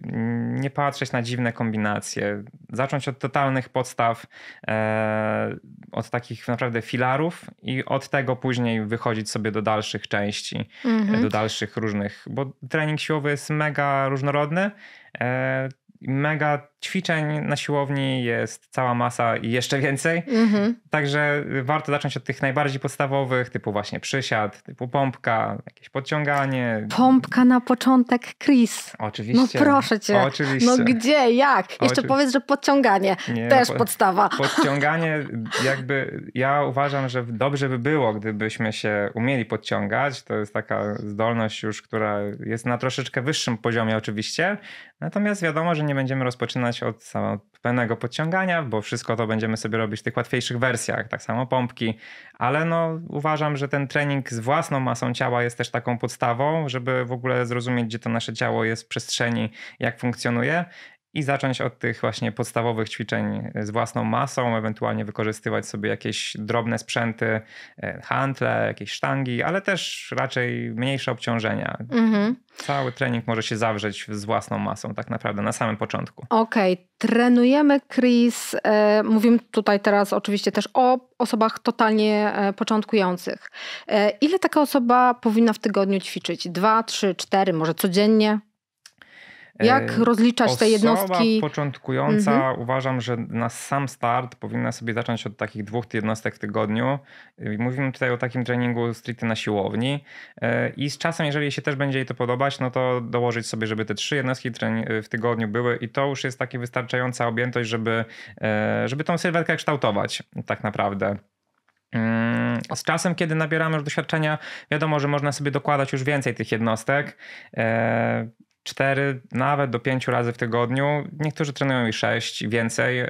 Nie patrzeć na dziwne kombinacje, zacząć od totalnych podstaw, e, od takich naprawdę filarów i od tego później wychodzić sobie do dalszych części, mhm. do dalszych różnych, bo trening siłowy jest mega różnorodny, e, mega ćwiczeń na siłowni jest cała masa i jeszcze więcej. Mhm. Także warto zacząć od tych najbardziej podstawowych, typu właśnie przysiad, typu pompka, jakieś podciąganie. Pompka na początek, Chris. No oczywiście. No proszę cię. No oczywiście. No gdzie, jak? Jeszcze powiedz, że podciąganie Nie, też po, podstawa. *laughs* Podciąganie jakby, ja uważam, że dobrze by było, gdybyśmy się umieli podciągać. To jest taka zdolność już, która jest na troszeczkę wyższym poziomie oczywiście. Natomiast wiadomo, że nie będziemy rozpoczynać zaczynać od samego pełnego podciągania, bo wszystko to będziemy sobie robić w tych łatwiejszych wersjach, tak samo pompki, ale no, uważam, że ten trening z własną masą ciała jest też taką podstawą, żeby w ogóle zrozumieć, gdzie to nasze ciało jest w przestrzeni, jak funkcjonuje i zacząć od tych właśnie podstawowych ćwiczeń z własną masą, ewentualnie wykorzystywać sobie jakieś drobne sprzęty, e, hantle, jakieś sztangi, ale też raczej mniejsze obciążenia. Mhm. Cały trening może się zawrzeć z własną masą, tak naprawdę, na samym początku. Okej, okay. trenujemy Chris. E, mówimy tutaj teraz oczywiście też o osobach totalnie e, początkujących. Ile taka osoba powinna w tygodniu ćwiczyć? Dwa, trzy, cztery, może codziennie? Jak e, rozliczać Osoba te jednostki? początkująca mhm. uważam, że na sam start powinna sobie zacząć od takich dwóch jednostek w tygodniu. E, mówimy tutaj o takim treningu stricte na siłowni e, i z czasem, jeżeli się też będzie jej to podobać, no to dołożyć sobie, żeby te trzy jednostki w tygodniu były i to już jest taka wystarczająca objętość, żeby, żeby tą sylwetkę kształtować tak naprawdę. Mm, z czasem, kiedy nabieramy już doświadczenia, wiadomo, że można sobie dokładać już więcej tych jednostek 4, nawet do 5 razy w tygodniu. Niektórzy trenują i 6, i więcej. E,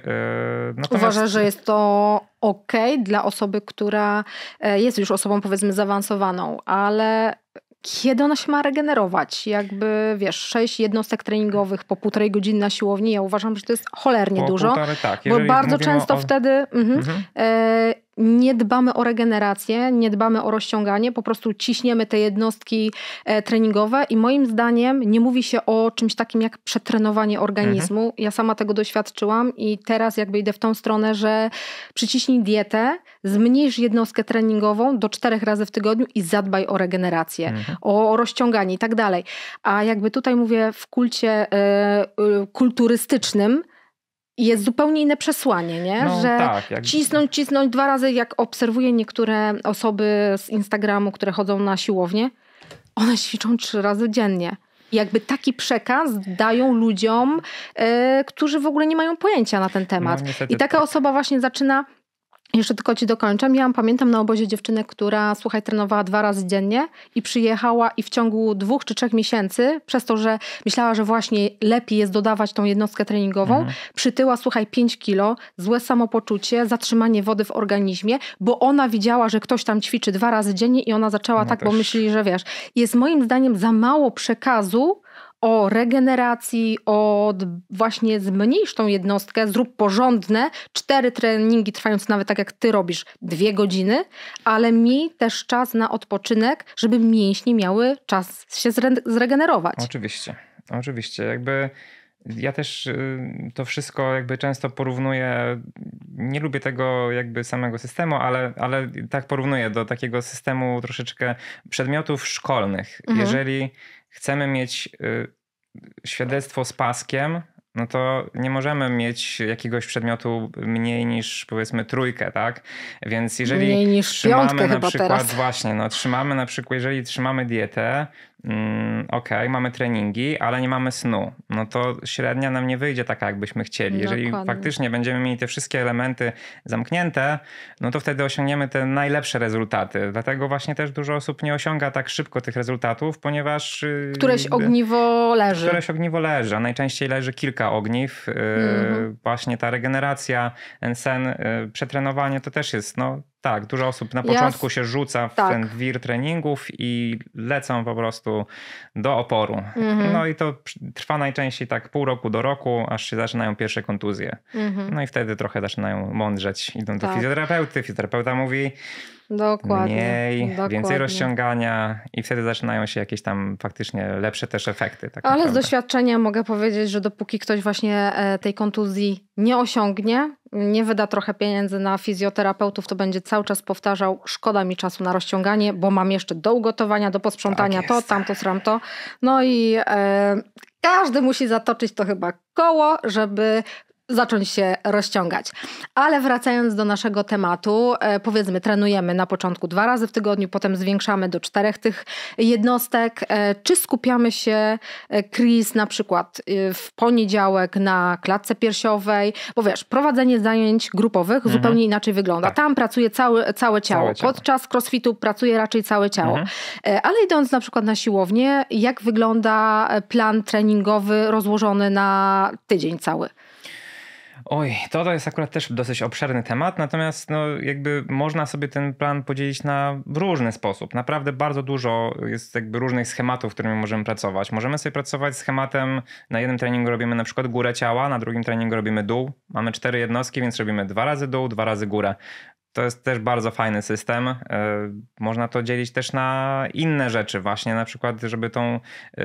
natomiast... Uważasz, że jest to ok dla osoby, która e, jest już osobą powiedzmy zaawansowaną, ale kiedy ona się ma regenerować? Jakby, wiesz, sześć jednostek treningowych po półtorej godziny na siłowni, ja uważam, że to jest cholernie po dużo. tak. bo bardzo często o... wtedy mhm, mhm. E, nie dbamy o regenerację, nie dbamy o rozciąganie, po prostu ciśniemy te jednostki e, treningowe i moim zdaniem nie mówi się o czymś takim jak przetrenowanie organizmu. Mhm. Ja sama tego doświadczyłam i teraz jakby idę w tą stronę, że przyciśnij dietę, zmniejsz jednostkę treningową do czterech razy w tygodniu i zadbaj o regenerację, mhm. o rozciąganie i tak dalej. A jakby tutaj mówię w kulcie e, e, kulturystycznym, jest zupełnie inne przesłanie, nie? No, że tak, jak... cisnąć, cisnąć dwa razy, jak obserwuję niektóre osoby z Instagramu, które chodzą na siłownię, one ćwiczą trzy razy dziennie. jakby taki przekaz dają ludziom, yy, którzy w ogóle nie mają pojęcia na ten temat. No, I taka tak. osoba właśnie zaczyna jeszcze tylko ci dokończę. Miałam, pamiętam, na obozie dziewczynę, która, słuchaj, trenowała dwa razy dziennie i przyjechała i w ciągu dwóch czy trzech miesięcy, przez to, że myślała, że właśnie lepiej jest dodawać tą jednostkę treningową, mhm. przytyła, słuchaj, 5 kilo, złe samopoczucie, zatrzymanie wody w organizmie, bo ona widziała, że ktoś tam ćwiczy dwa razy dziennie i ona zaczęła no tak, też. bo myśli, że wiesz, jest moim zdaniem za mało przekazu o regeneracji, o właśnie zmniejsz tą jednostkę, zrób porządne, cztery treningi trwając nawet tak jak ty robisz, dwie godziny, ale miej też czas na odpoczynek, żeby mięśnie miały czas się zregenerować. Oczywiście, oczywiście. Jakby ja też y, to wszystko jakby często porównuję, nie lubię tego jakby samego systemu, ale, ale tak porównuję do takiego systemu troszeczkę przedmiotów szkolnych. Mhm. Jeżeli chcemy mieć y, świadectwo z paskiem, no to nie możemy mieć jakiegoś przedmiotu mniej niż powiedzmy trójkę, tak? Więc jeżeli mniej niż trzymamy piątkę na przykład teraz. właśnie, no trzymamy na przykład, jeżeli trzymamy dietę, mm, okej, okay, mamy treningi, ale nie mamy snu, no to średnia nam nie wyjdzie taka, jakbyśmy chcieli. Jeżeli Dokładnie. faktycznie będziemy mieli te wszystkie elementy zamknięte, no to wtedy osiągniemy te najlepsze rezultaty. Dlatego właśnie też dużo osób nie osiąga tak szybko tych rezultatów, ponieważ... Y, Któreś y, ogniwo leży. Któreś ogniwo leży, a najczęściej leży kilka kilka ogniw. Y, mhm. Właśnie ta regeneracja, sen, y, przetrenowanie to też jest, no tak, dużo osób na początku ja... się rzuca w tak. ten wir treningów i lecą po prostu do oporu. Mhm. No i to trwa najczęściej tak pół roku do roku, aż się zaczynają pierwsze kontuzje. Mhm. No i wtedy trochę zaczynają mądrzeć. Idą do tak. fizjoterapeuty, fizjoterapeuta mówi Dokładnie. Mniej, dokładnie. więcej rozciągania i wtedy zaczynają się jakieś tam faktycznie lepsze też efekty. Tak Ale naprawdę. z doświadczenia mogę powiedzieć, że dopóki ktoś właśnie e, tej kontuzji nie osiągnie, nie wyda trochę pieniędzy na fizjoterapeutów, to będzie cały czas powtarzał, szkoda mi czasu na rozciąganie, bo mam jeszcze do ugotowania, do posprzątania tak to, tamto, to. No i e, każdy musi zatoczyć to chyba koło, żeby zacząć się rozciągać. Ale wracając do naszego tematu, e, powiedzmy, trenujemy na początku dwa razy w tygodniu, potem zwiększamy do czterech tych jednostek. E, czy skupiamy się, e, Chris, na przykład w poniedziałek na klatce piersiowej? Bo wiesz, prowadzenie zajęć grupowych mhm. zupełnie inaczej wygląda. Tak. Tam pracuje całe, całe ciało. Całe ciało. Podczas crossfitu pracuje raczej całe ciało. Mhm. Ale idąc na przykład na siłownię, jak wygląda plan treningowy rozłożony na tydzień cały? Oj, to, to jest akurat też dosyć obszerny temat, natomiast no, jakby można sobie ten plan podzielić na różny sposób. Naprawdę bardzo dużo jest jakby różnych schematów, którymi możemy pracować. Możemy sobie pracować schematem, na jednym treningu robimy na przykład górę ciała, na drugim treningu robimy dół. Mamy cztery jednostki, więc robimy dwa razy dół, dwa razy górę. To jest też bardzo fajny system. E, można to dzielić też na inne rzeczy, właśnie na przykład, żeby tą e,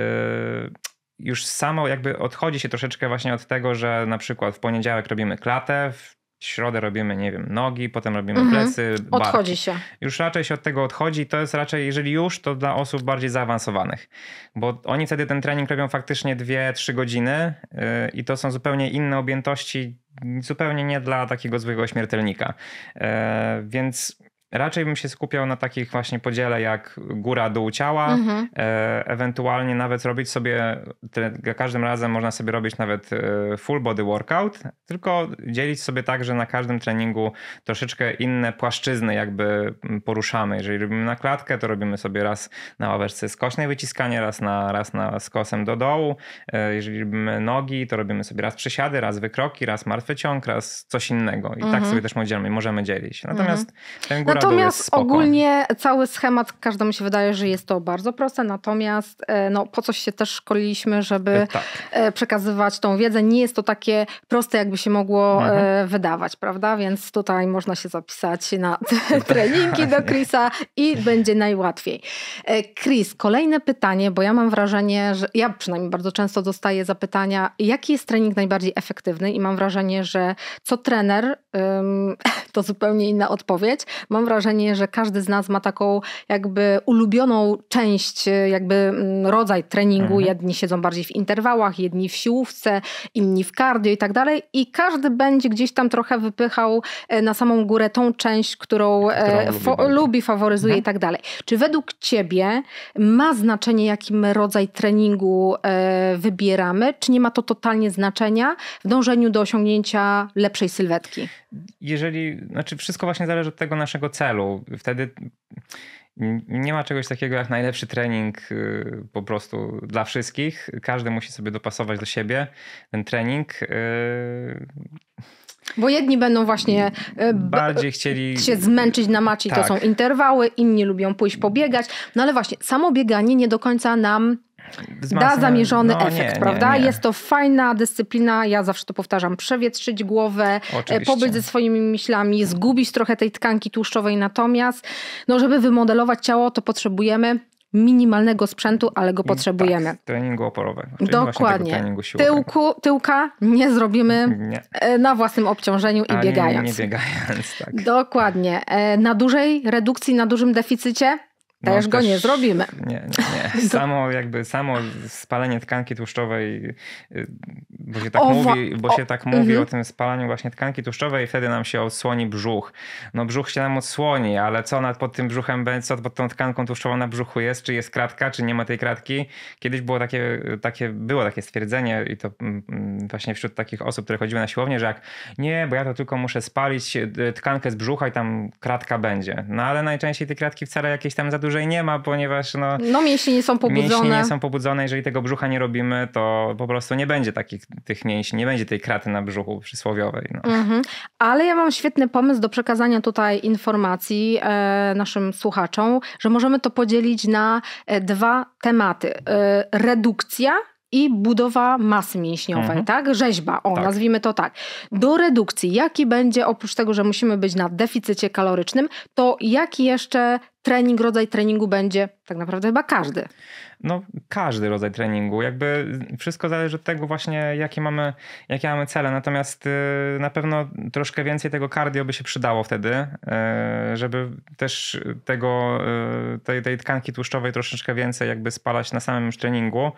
już samo jakby odchodzi się troszeczkę właśnie od tego, że na przykład w poniedziałek robimy klatę, w środę robimy, nie wiem, nogi, potem robimy mhm. plecy. Odchodzi się. Już raczej się od tego odchodzi. To jest raczej, jeżeli już, to dla osób bardziej zaawansowanych. Bo oni wtedy ten trening robią faktycznie 2-3 godziny yy, i to są zupełnie inne objętości, zupełnie nie dla takiego zwykłego śmiertelnika. Yy, więc Raczej bym się skupiał na takich właśnie podziele jak góra-dół ciała, mhm. e ewentualnie nawet robić sobie, te, każdym razem można sobie robić nawet e, full body workout, tylko dzielić sobie tak, że na każdym treningu troszeczkę inne płaszczyzny jakby poruszamy. Jeżeli robimy na klatkę, to robimy sobie raz na ławeczce skośnej wyciskanie, raz na, raz na skosem do dołu. E jeżeli robimy nogi, to robimy sobie raz przysiady, raz wykroki, raz martwy ciąg, raz coś innego. I tak mhm. tak sobie też możemy, możemy dzielić. Natomiast mhm. ten no góra Natomiast ogólnie cały schemat, każdemu się wydaje, że jest to bardzo proste, natomiast e, no, po coś się też szkoliliśmy, żeby e, tak. E, przekazywać tą wiedzę. Nie jest to takie proste, jakby się mogło mhm. wydawać, prawda? Więc tutaj można się zapisać na *laughs* tak. treningi do Chrisa i *laughs* będzie najłatwiej. Chris, kolejne pytanie, bo ja mam wrażenie, że ja przynajmniej bardzo często dostaję zapytania, jaki jest trening najbardziej efektywny i mam wrażenie, że co trener, *laughs* to zupełnie inna odpowiedź. Mam wrażenie, że każdy z nas ma taką jakby ulubioną część, e, jakby mm, rodzaj treningu. Mhm. Jedni siedzą bardziej w interwałach, jedni w siłówce, inni w kardio i tak dalej. I każdy będzie gdzieś tam trochę wypychał e, na samą górę tą część, którą, e, którą lubi, faworyzuje mhm. i tak dalej. Czy według ciebie ma znaczenie, jaki rodzaj treningu wybieramy? Czy nie ma to totalnie znaczenia w dążeniu do osiągnięcia lepszej sylwetki? Jeżeli, znaczy wszystko właśnie zależy od tego naszego celu celu. Wtedy nie ma czegoś takiego jak najlepszy trening y, po prostu dla wszystkich. Każdy musi sobie dopasować do siebie ten trening. Y, Bo jedni będą właśnie y, bardziej chcieli się zmęczyć na macie, tak. to są interwały, inni lubią pójść pobiegać. No ale właśnie, samo bieganie nie do końca nam da zamierzony no, efekt, nie, prawda? Nie, nie. Jest to fajna dyscyplina, ja zawsze to powtarzam, przewietrzyć głowę, e, Oczywiście. pobyć ze swoimi myślami, zgubić trochę tej tkanki tłuszczowej. Natomiast, no, żeby wymodelować ciało, to potrzebujemy minimalnego sprzętu, ale go potrzebujemy. Tak, treningu oporowego. Dokładnie. Treningu Tyłku, tyłka nie zrobimy nie. E, na własnym obciążeniu i biegając. Nie biegając, tak. Dokładnie. E, na dużej redukcji, na dużym deficycie no, też no, go też... nie zrobimy. Nie, nie, nie. *laughs* Samo jakby samo spalenie tkanki tłuszczowej, y, bo się tak o, mówi, bo o, się tak o, mówi mm. o tym spalaniu właśnie tkanki tłuszczowej i wtedy nam się odsłoni brzuch. No brzuch się nam odsłoni, ale co nad pod tym brzuchem co pod tą tkanką tłuszczową na brzuchu jest? Czy jest kratka, czy nie ma tej kratki? Kiedyś było takie, takie było takie stwierdzenie i to mm, mm, właśnie wśród takich osób, które chodziły na siłownię, że jak nie, bo ja to tylko muszę spalić y, tkankę z brzucha i tam kratka będzie. No ale najczęściej te kratki wcale jakieś tam za dużo dużej nie ma, ponieważ no, no mięśnie nie są pobudzone. Mięśnie nie są pobudzone, jeżeli tego brzucha nie robimy, to po prostu nie będzie takich tych mięśni, nie będzie tej kraty na brzuchu przysłowiowej. No. Mhm. Ale ja mam świetny pomysł do przekazania tutaj informacji e, naszym słuchaczom, że możemy to podzielić na e, dwa tematy. E, redukcja i budowa masy mięśniowej, mhm. tak? Rzeźba, o, tak. nazwijmy to tak. Do redukcji, jaki będzie, oprócz tego, że musimy być na deficycie kalorycznym, to jaki jeszcze trening, rodzaj treningu będzie? Tak naprawdę chyba każdy no, każdy rodzaj treningu. Jakby wszystko zależy od tego właśnie, jakie mamy, jakie mamy cele. Natomiast y, na pewno troszkę więcej tego cardio by się przydało wtedy, y, żeby też tego, y, tej, tej tkanki tłuszczowej troszeczkę więcej jakby spalać na samym już treningu.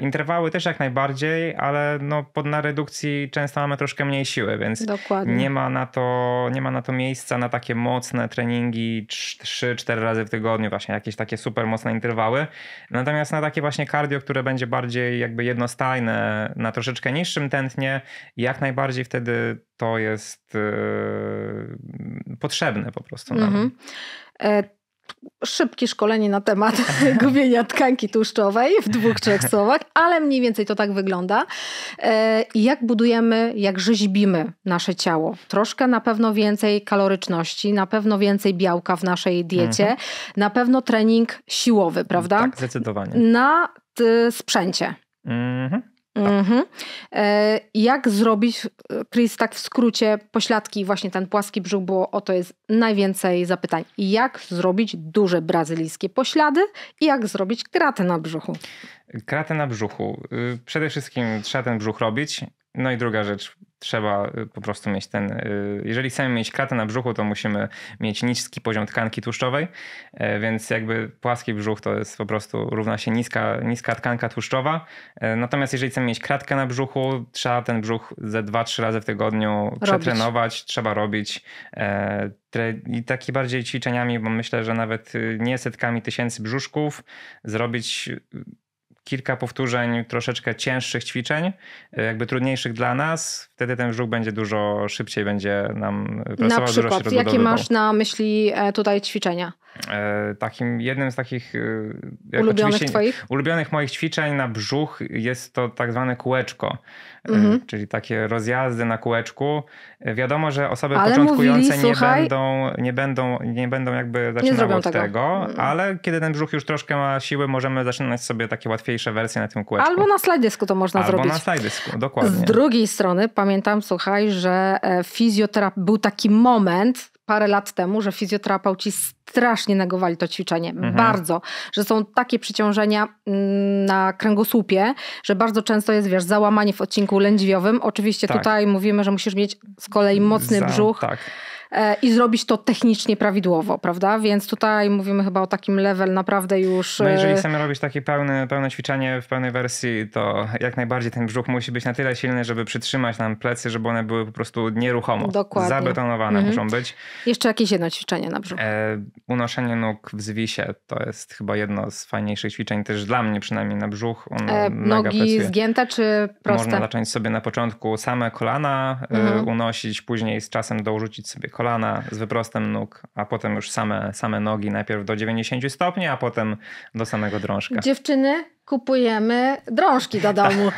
Interwały też jak najbardziej, ale no, pod, na redukcji często mamy troszkę mniej siły, więc Dokładnie. nie ma na to, nie ma na to miejsca na takie mocne treningi 3-4 razy w tygodniu, właśnie jakieś takie super mocne interwały. Natomiast Natomiast na takie właśnie cardio, które będzie bardziej jakby jednostajne, na troszeczkę niższym tętnie, jak najbardziej wtedy to jest yy, potrzebne po prostu. Nam. No. Mhm. E, szybkie szkolenie na temat *laughs* gubienia tkanki tłuszczowej w dwóch, trzech słowach, ale mniej więcej to tak wygląda. I e, jak budujemy, jak rzeźbimy nasze ciało. Troszkę na pewno więcej kaloryczności, na pewno więcej białka w naszej diecie, mhm. na pewno trening siłowy, prawda? Tak, zdecydowanie. Na sprzęcie. Mhm. Mhm. E, jak zrobić, Chris, tak w skrócie, pośladki, właśnie ten płaski brzuch, bo o to jest najwięcej zapytań. Jak zrobić duże brazylijskie poślady i jak zrobić kratę na brzuchu? Kratę na brzuchu. Y, przede wszystkim trzeba ten brzuch robić no i druga rzecz, trzeba y, po prostu mieć ten, y, jeżeli chcemy mieć kratę na brzuchu, to musimy mieć niski poziom tkanki tłuszczowej, e, więc jakby płaski brzuch to jest po prostu równa się niska, niska tkanka tłuszczowa. E, natomiast jeżeli chcemy mieć kratkę na brzuchu, trzeba ten brzuch ze 2-3 razy w tygodniu robić. przetrenować, trzeba robić e, i taki bardziej ćwiczeniami, bo myślę, że nawet y, nie setkami tysięcy brzuszków zrobić kilka powtórzeń, troszeczkę cięższych ćwiczeń, e, jakby trudniejszych dla nas, wtedy ten brzuch będzie dużo szybciej, będzie nam pracował. Na przykład, jakie masz na myśli e, tutaj ćwiczenia? E, takim jednym z takich e, ulubionych twoich? Ulubionych moich ćwiczeń na brzuch jest to tak zwane kółeczko, mhm. czyli takie rozjazdy na kółeczku. Wiadomo, że osoby ale początkujące mówili, nie, słuchaj, będą, nie, będą, nie będą jakby zaczynały od tego, tego mhm. ale kiedy ten brzuch już troszkę ma siły, możemy zaczynać sobie takie łatwiejsze wersje na tym kółeczku. Albo na slajdysku to można Albo zrobić. Albo na slajdysku, dokładnie. Z drugiej strony pamiętam, pamiętam, słuchaj, że e, fizjoterap... był taki moment parę lat temu, że fizjoterapeuci strasznie negowali to ćwiczenie. Mhm. Bardzo. Że są takie przyciążenia mm, na kręgosłupie, że bardzo często jest, wiesz, załamanie w odcinku lędźwiowym. Oczywiście tak. tutaj mówimy, że musisz mieć z kolei mocny Za, brzuch. Tak i zrobić to technicznie prawidłowo, prawda? Więc tutaj mówimy chyba o takim level naprawdę już... No e, jeżeli chcemy robić takie pełne, pełne ćwiczenie w pełnej wersji, to jak najbardziej ten brzuch musi być na tyle silny, żeby przytrzymać nam plecy, żeby one były po prostu nieruchomo. Dokładnie. Zabetonowane mhm. muszą być. Jeszcze jakieś jedno ćwiczenie na brzuch. E, unoszenie nóg w zwisie to jest chyba jedno z fajniejszych ćwiczeń, też dla mnie przynajmniej na brzuch. E, nogi pracuje. zgięte czy proste? Można zacząć sobie na początku same kolana e, mhm. y, unosić, później z czasem dorzucić sobie kolana kolana z wyprostem nóg, a potem już same, same nogi najpierw do 90 stopni, a potem do samego drążka. Dziewczyny, kupujemy drążki do domu. *laughs*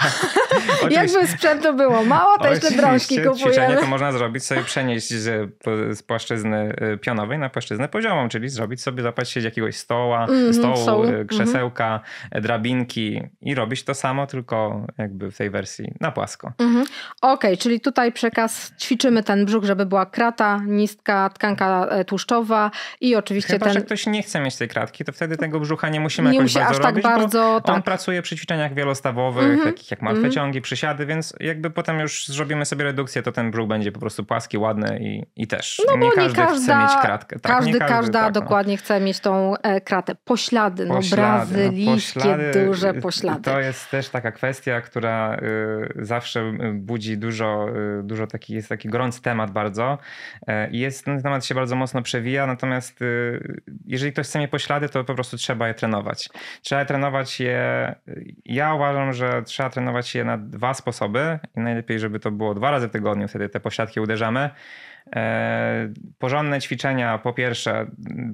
Jakby sprzętu było mało, to jeszcze drążki kupujemy. Ćwiczenie to można zrobić, sobie przenieść z, z płaszczyzny y, pionowej na płaszczyznę poziomą, czyli zrobić sobie, zapatrzyć jakiegoś stoła, mm -hmm, stołu, stołu, y, mhm. krzesełka, mm -hmm. drabinki i robić to samo, tylko jakby w tej wersji na płasko. Mm -hmm. Okej, okay, czyli tutaj przekaz ćwiczymy ten brzuch, żeby była krata, nistka, tkanka e, tłuszczowa i oczywiście Chyba, ten... że ktoś nie chce mieć tej kratki, to wtedy tego brzucha nie musimy nie jakoś musi bardzo aż tak robić, bardzo tak pracuję przy ćwiczeniach wielostawowych, mm -hmm. takich jak martwe mm -hmm. ciągi, przysiady, więc jakby potem już zrobimy sobie redukcję, to ten brzuch będzie po prostu płaski, ładny i, i też. No nie, każdy nie każda, chce mieć kratkę. Tak, każdy, każdy, każda tak, no. dokładnie no. chce mieć tą e, kratę. Poślady, no brazy, liście, no, duże y, poślady. To jest też taka kwestia, która y, zawsze y, budzi dużo, y, dużo taki, jest taki gorący temat bardzo e, i y, jest, ten temat się bardzo mocno przewija, natomiast y, jeżeli ktoś chce mieć poślady, to po prostu trzeba je trenować. Trzeba je trenować je ja uważam, że trzeba trenować je na dwa sposoby i najlepiej, żeby to było dwa razy w tygodniu, wtedy te pośladki uderzamy. E, porządne ćwiczenia, po pierwsze,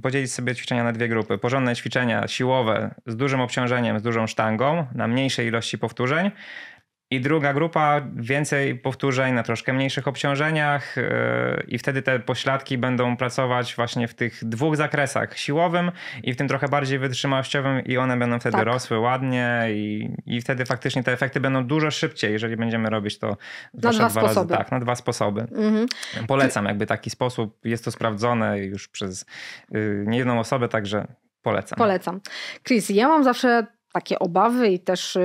podzielić sobie ćwiczenia na dwie grupy. Porządne ćwiczenia siłowe z dużym obciążeniem, z dużą sztangą, na mniejszej ilości powtórzeń i druga grupa, więcej powtórzeń na troszkę mniejszych obciążeniach, e, i wtedy te pośladki będą pracować właśnie w tych dwóch zakresach: siłowym i w tym trochę bardziej wytrzymałościowym, i one będą wtedy tak. rosły ładnie, i, i wtedy faktycznie te efekty będą dużo szybciej, jeżeli będziemy robić to na dwa, dwa sposoby. Razy, tak, na dwa sposoby. Mhm. Polecam, jakby taki sposób, jest to sprawdzone już przez y, niejedną osobę, także polecam. Polecam. Chris, ja mam zawsze takie obawy i też y,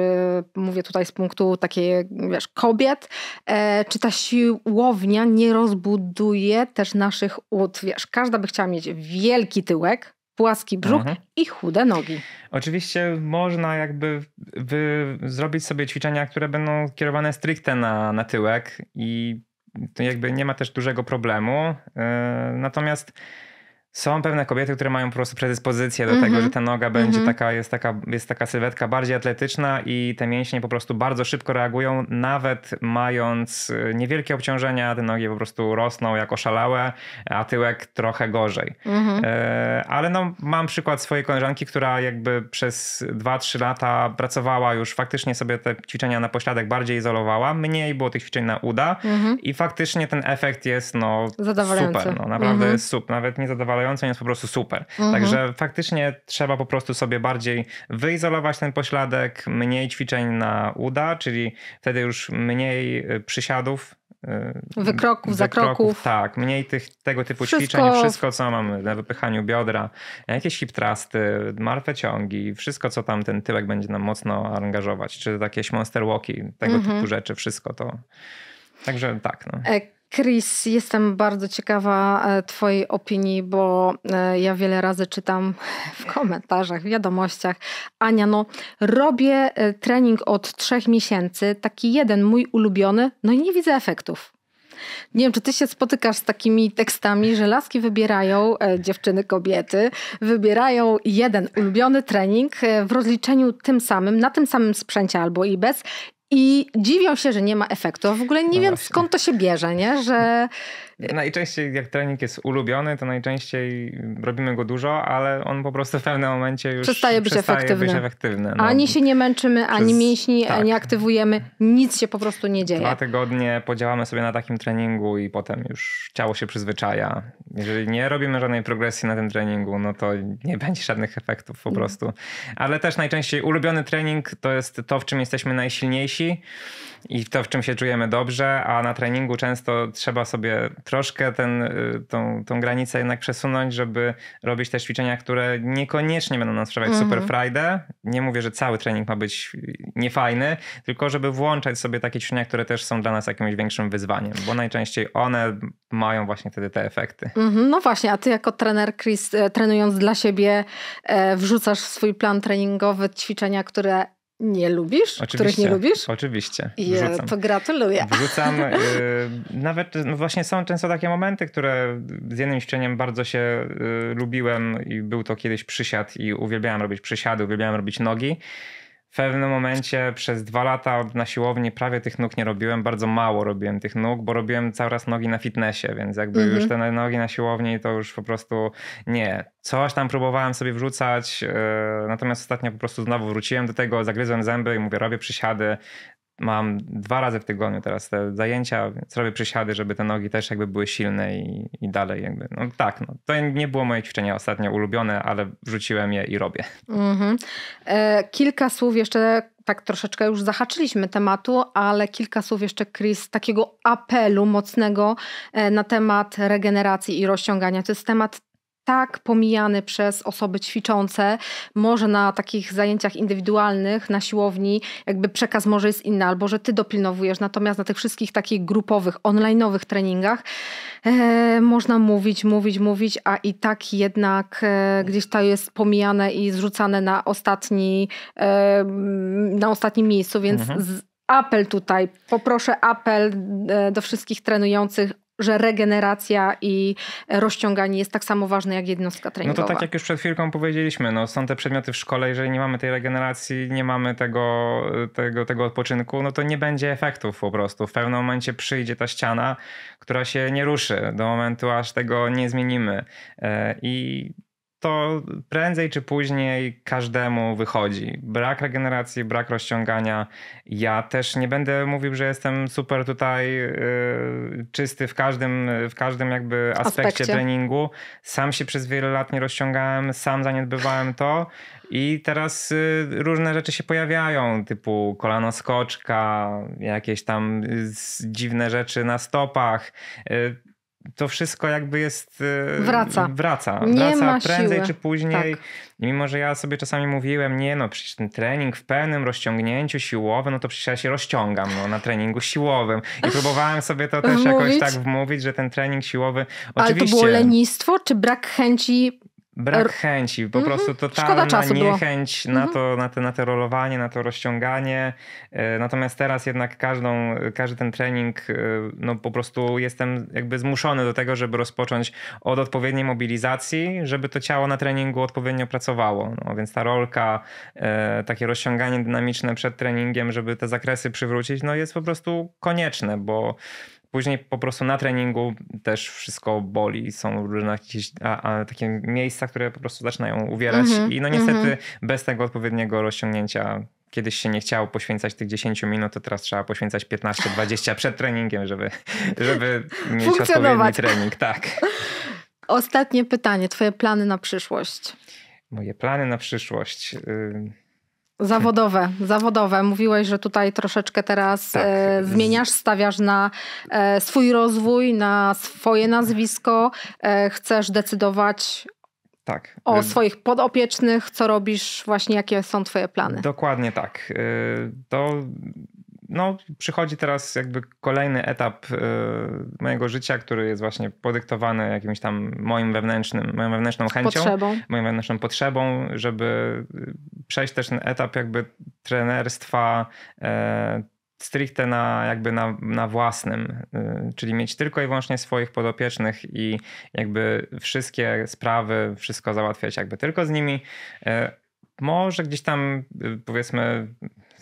mówię tutaj z punktu takiej, wiesz, kobiet, e, czy ta siłownia nie rozbuduje też naszych ud, wiesz, każda by chciała mieć wielki tyłek, płaski brzuch mhm. i chude nogi. Oczywiście można jakby wy, zrobić sobie ćwiczenia, które będą kierowane stricte na, na tyłek i to jakby nie ma też dużego problemu. E, natomiast są pewne kobiety, które mają po prostu predyspozycję do mm -hmm. tego, mhm. że ta noga będzie mm -hmm. taka, jest taka, jest taka sylwetka bardziej atletyczna i te mięśnie po prostu bardzo szybko reagują, nawet mając e, niewielkie obciążenia, te nogi po prostu rosną jak oszalałe, a tyłek trochę gorzej. Mm -hmm. Ale no, mam przykład swojej koleżanki, która jakby przez 2-3 lata pracowała już, faktycznie sobie te ćwiczenia na pośladek bardziej izolowała, mniej było tych ćwiczeń na uda mhm. i faktycznie ten efekt jest no super, no naprawdę mhm. jest super, nawet nie zadowalający jest po prostu super. Mhm. Także faktycznie trzeba po prostu sobie bardziej wyizolować ten pośladek, mniej ćwiczeń na uda, czyli wtedy już mniej y, przysiadów y, Wykroków, zakroków. Tak, mniej tych, tego typu wszystko. ćwiczeń, wszystko co mamy na wypychaniu biodra, jakieś hip trusty, martwe ciągi, wszystko co tam ten tyłek będzie nam mocno angażować, czy jakieś monster walki, tego mhm. typu rzeczy, wszystko to. Także tak. No. E, Chris, jestem bardzo ciekawa e, Twojej opinii, bo e, ja wiele razy czytam w komentarzach, w wiadomościach. Ania, no, robię e, trening od trzech miesięcy, taki jeden mój ulubiony, no i nie widzę efektów. Nie wiem, czy ty się spotykasz z takimi tekstami, że laski wybierają, dziewczyny, kobiety, wybierają jeden ulubiony trening w rozliczeniu tym samym, na tym samym sprzęcie albo i bez i dziwią się, że nie ma efektu. W ogóle nie no wiem właśnie. skąd to się bierze, nie? że Najczęściej jak trening jest ulubiony, to najczęściej robimy go dużo, ale on po prostu w pewnym momencie już przestaje być przestaje efektywny. Być efektywny. No, ani się nie męczymy, przez... ani mięśni tak. nie aktywujemy, nic się po prostu nie dzieje. Dwa tygodnie podziałamy sobie na takim treningu i potem już ciało się przyzwyczaja. Jeżeli nie robimy żadnej progresji na tym treningu, no to nie będzie żadnych efektów po mhm. prostu. Ale też najczęściej ulubiony trening to jest to, w czym jesteśmy najsilniejsi i to, w czym się czujemy dobrze, a na treningu często trzeba sobie troszkę ten, y, tą, tą granicę jednak przesunąć, żeby robić te ćwiczenia, które niekoniecznie będą nam sprawiać mm -hmm. super Friday. Nie mówię, że cały trening ma być y, niefajny, tylko żeby włączać sobie takie ćwiczenia, które też są dla nas jakimś większym wyzwaniem, bo najczęściej one mają właśnie wtedy te efekty. Mm -hmm. no właśnie, a ty jako trener Chris, e, trenując dla siebie, e, wrzucasz w swój plan treningowy ćwiczenia, które nie lubisz, oczywiście, których nie lubisz? Oczywiście. Wrzucam. Je, to gratuluję. Wrzucam. *laughs* Y, nawet y, no właśnie są często takie momenty, które z jednym ćwiczeniem bardzo się y, lubiłem i był to kiedyś przysiad i uwielbiałem robić przysiady, uwielbiałem robić nogi w pewnym momencie przez dwa lata na siłowni prawie tych nóg nie robiłem, bardzo mało robiłem tych nóg, bo robiłem cały czas nogi na fitnessie, więc jakby mhm. już te nogi na siłowni to już po prostu nie. Coś tam próbowałem sobie wrzucać, e, natomiast ostatnio po prostu znowu wróciłem do tego, zagryzłem zęby i mówię, robię przysiady, mam dwa razy w tygodniu teraz te zajęcia, więc robię przysiady, żeby te nogi też jakby były silne i, i dalej jakby. No tak, no. to nie było moje ćwiczenie ostatnio ulubione, ale wrzuciłem je i robię. Mm-hmm. E, kilka słów jeszcze, tak troszeczkę już zahaczyliśmy tematu, ale kilka słów jeszcze, Chris, takiego apelu mocnego e, na temat regeneracji i rozciągania. To jest temat tak pomijany przez osoby ćwiczące. Może na takich zajęciach indywidualnych, na siłowni, jakby przekaz może jest inny, albo że ty dopilnowujesz. Natomiast na tych wszystkich takich grupowych, onlineowych treningach e, można mówić, mówić, mówić, a i tak jednak e, gdzieś to jest pomijane i zrzucane na, ostatni, e, na ostatnim miejscu, więc. Mhm. Z, apel tutaj, poproszę apel e, do wszystkich trenujących że regeneracja i rozciąganie jest tak samo ważne jak jednostka treningowa. No to tak jak już przed chwilką powiedzieliśmy, no są te przedmioty w szkole, jeżeli nie mamy tej regeneracji, nie mamy tego, tego, tego odpoczynku, no to nie będzie efektów po prostu. W pewnym momencie przyjdzie ta ściana, która się nie ruszy do momentu, aż tego nie zmienimy. E, I to prędzej czy później każdemu wychodzi. Brak regeneracji, brak rozciągania. Ja też nie będę mówił, że jestem super tutaj yy, czysty w każdym, w każdym jakby aspekcie, aspekcie treningu. Sam się przez wiele lat nie rozciągałem, sam zaniedbywałem to. I teraz y, różne rzeczy się pojawiają, typu kolano skoczka, jakieś tam y, dziwne rzeczy na stopach. Y, to wszystko jakby jest. E, wraca. Wraca. Nie wraca prędzej siły. czy później. Tak. I mimo, że ja sobie czasami mówiłem, nie no, przecież ten trening w pełnym rozciągnięciu siłowym, no to przecież ja się rozciągam no, na treningu siłowym. I próbowałem sobie to też wmówić? jakoś tak wmówić, że ten trening siłowy. Oczywiście, Ale to było lenistwo czy brak chęci Brak chęci, po mm-hmm. prostu totalna niechęć było. na, mm-hmm. to, na, te, na te rolowanie, na to rozciąganie. E, natomiast teraz jednak każdą, każdy ten trening, e, no po prostu jestem jakby zmuszony do tego, żeby rozpocząć od odpowiedniej mobilizacji, żeby to ciało na treningu odpowiednio pracowało. No, więc ta rolka, e, takie rozciąganie dynamiczne przed treningiem, żeby te zakresy przywrócić, no jest po prostu konieczne, bo później po prostu na treningu też wszystko boli. Są różne jakieś a, a takie miejsca, które po prostu zaczynają uwierać mm -hmm, i no niestety mm -hmm. bez tego odpowiedniego rozciągnięcia kiedyś się nie chciało poświęcać tych 10 minut, to teraz trzeba poświęcać 15-20 *laughs* przed treningiem, żeby, żeby mieć odpowiedni trening. Tak. Ostatnie pytanie, twoje plany na przyszłość? Moje plany na przyszłość... Y Zawodowe, zawodowe. Mówiłeś, że tutaj troszeczkę teraz tak. e, zmieniasz, stawiasz na e, swój rozwój, na swoje nazwisko, e, chcesz decydować tak. o e, swoich podopiecznych, co robisz, właśnie jakie są Twoje plany. Dokładnie tak. E, to no, przychodzi teraz jakby kolejny etap y, mojego życia, który jest właśnie podyktowany jakimś tam moim wewnętrznym, moją wewnętrzną chęcią, potrzebą. moją wewnętrzną potrzebą, żeby y, przejść też ten etap jakby trenerstwa e, stricte na, jakby na, na własnym, y, czyli mieć tylko i wyłącznie swoich podopiecznych i jakby wszystkie sprawy, wszystko załatwiać jakby tylko z nimi. E, może gdzieś tam powiedzmy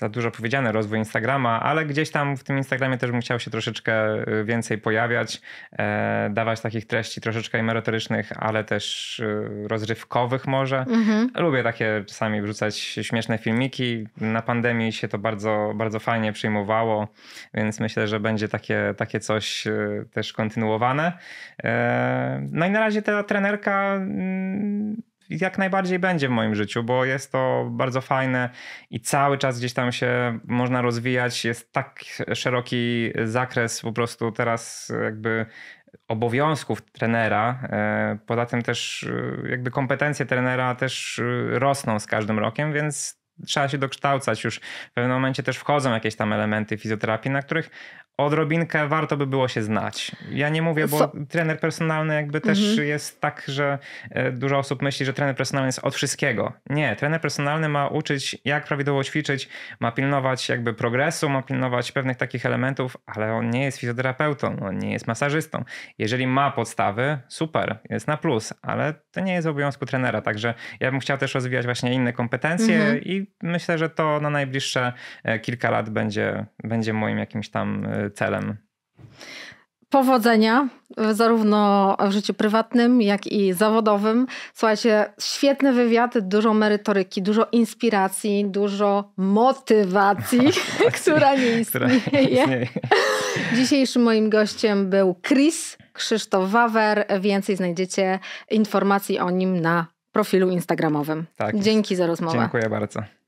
za dużo powiedziane, rozwój Instagrama, ale gdzieś tam w tym Instagramie też bym chciał się troszeczkę y, więcej pojawiać, e, dawać takich treści troszeczkę i merytorycznych, ale też e, rozrywkowych może. Mhm. Lubię takie czasami wrzucać śmieszne filmiki. Na pandemii się to bardzo, bardzo fajnie przyjmowało, więc myślę, że będzie takie, takie coś e, też kontynuowane. E, no i na razie ta trenerka mm, jak najbardziej będzie w moim życiu, bo jest to bardzo fajne i cały czas gdzieś tam się można rozwijać. Jest tak szeroki zakres po prostu teraz jakby obowiązków trenera. E, poza tym też e, jakby kompetencje trenera też e, rosną z każdym rokiem, więc trzeba się dokształcać już. W pewnym momencie też wchodzą jakieś tam elementy fizjoterapii, na których odrobinkę warto by było się znać. Ja nie mówię, bo trener personalny jakby też mhm. jest tak, że e, dużo osób myśli, że trener personalny jest od wszystkiego. Nie, trener personalny ma uczyć, jak prawidłowo ćwiczyć, ma pilnować jakby progresu, ma pilnować pewnych takich elementów, ale on nie jest fizjoterapeutą, on nie jest masażystą. Jeżeli ma podstawy, super, jest na plus, ale to nie jest obowiązku trenera, także ja bym chciał też rozwijać właśnie inne kompetencje mhm. i myślę, że to na najbliższe e, kilka lat będzie, będzie moim jakimś tam e, celem? Powodzenia zarówno w życiu prywatnym, jak i zawodowym. Słuchajcie, świetny wywiad, dużo merytoryki, dużo inspiracji, dużo motywacji, *laughs* która nie istnieje. Dzisiejszym moim gościem był Chris Krzysztof Wawer. Więcej znajdziecie informacji o nim na profilu instagramowym. Tak Dzięki za rozmowę. Dziękuję bardzo.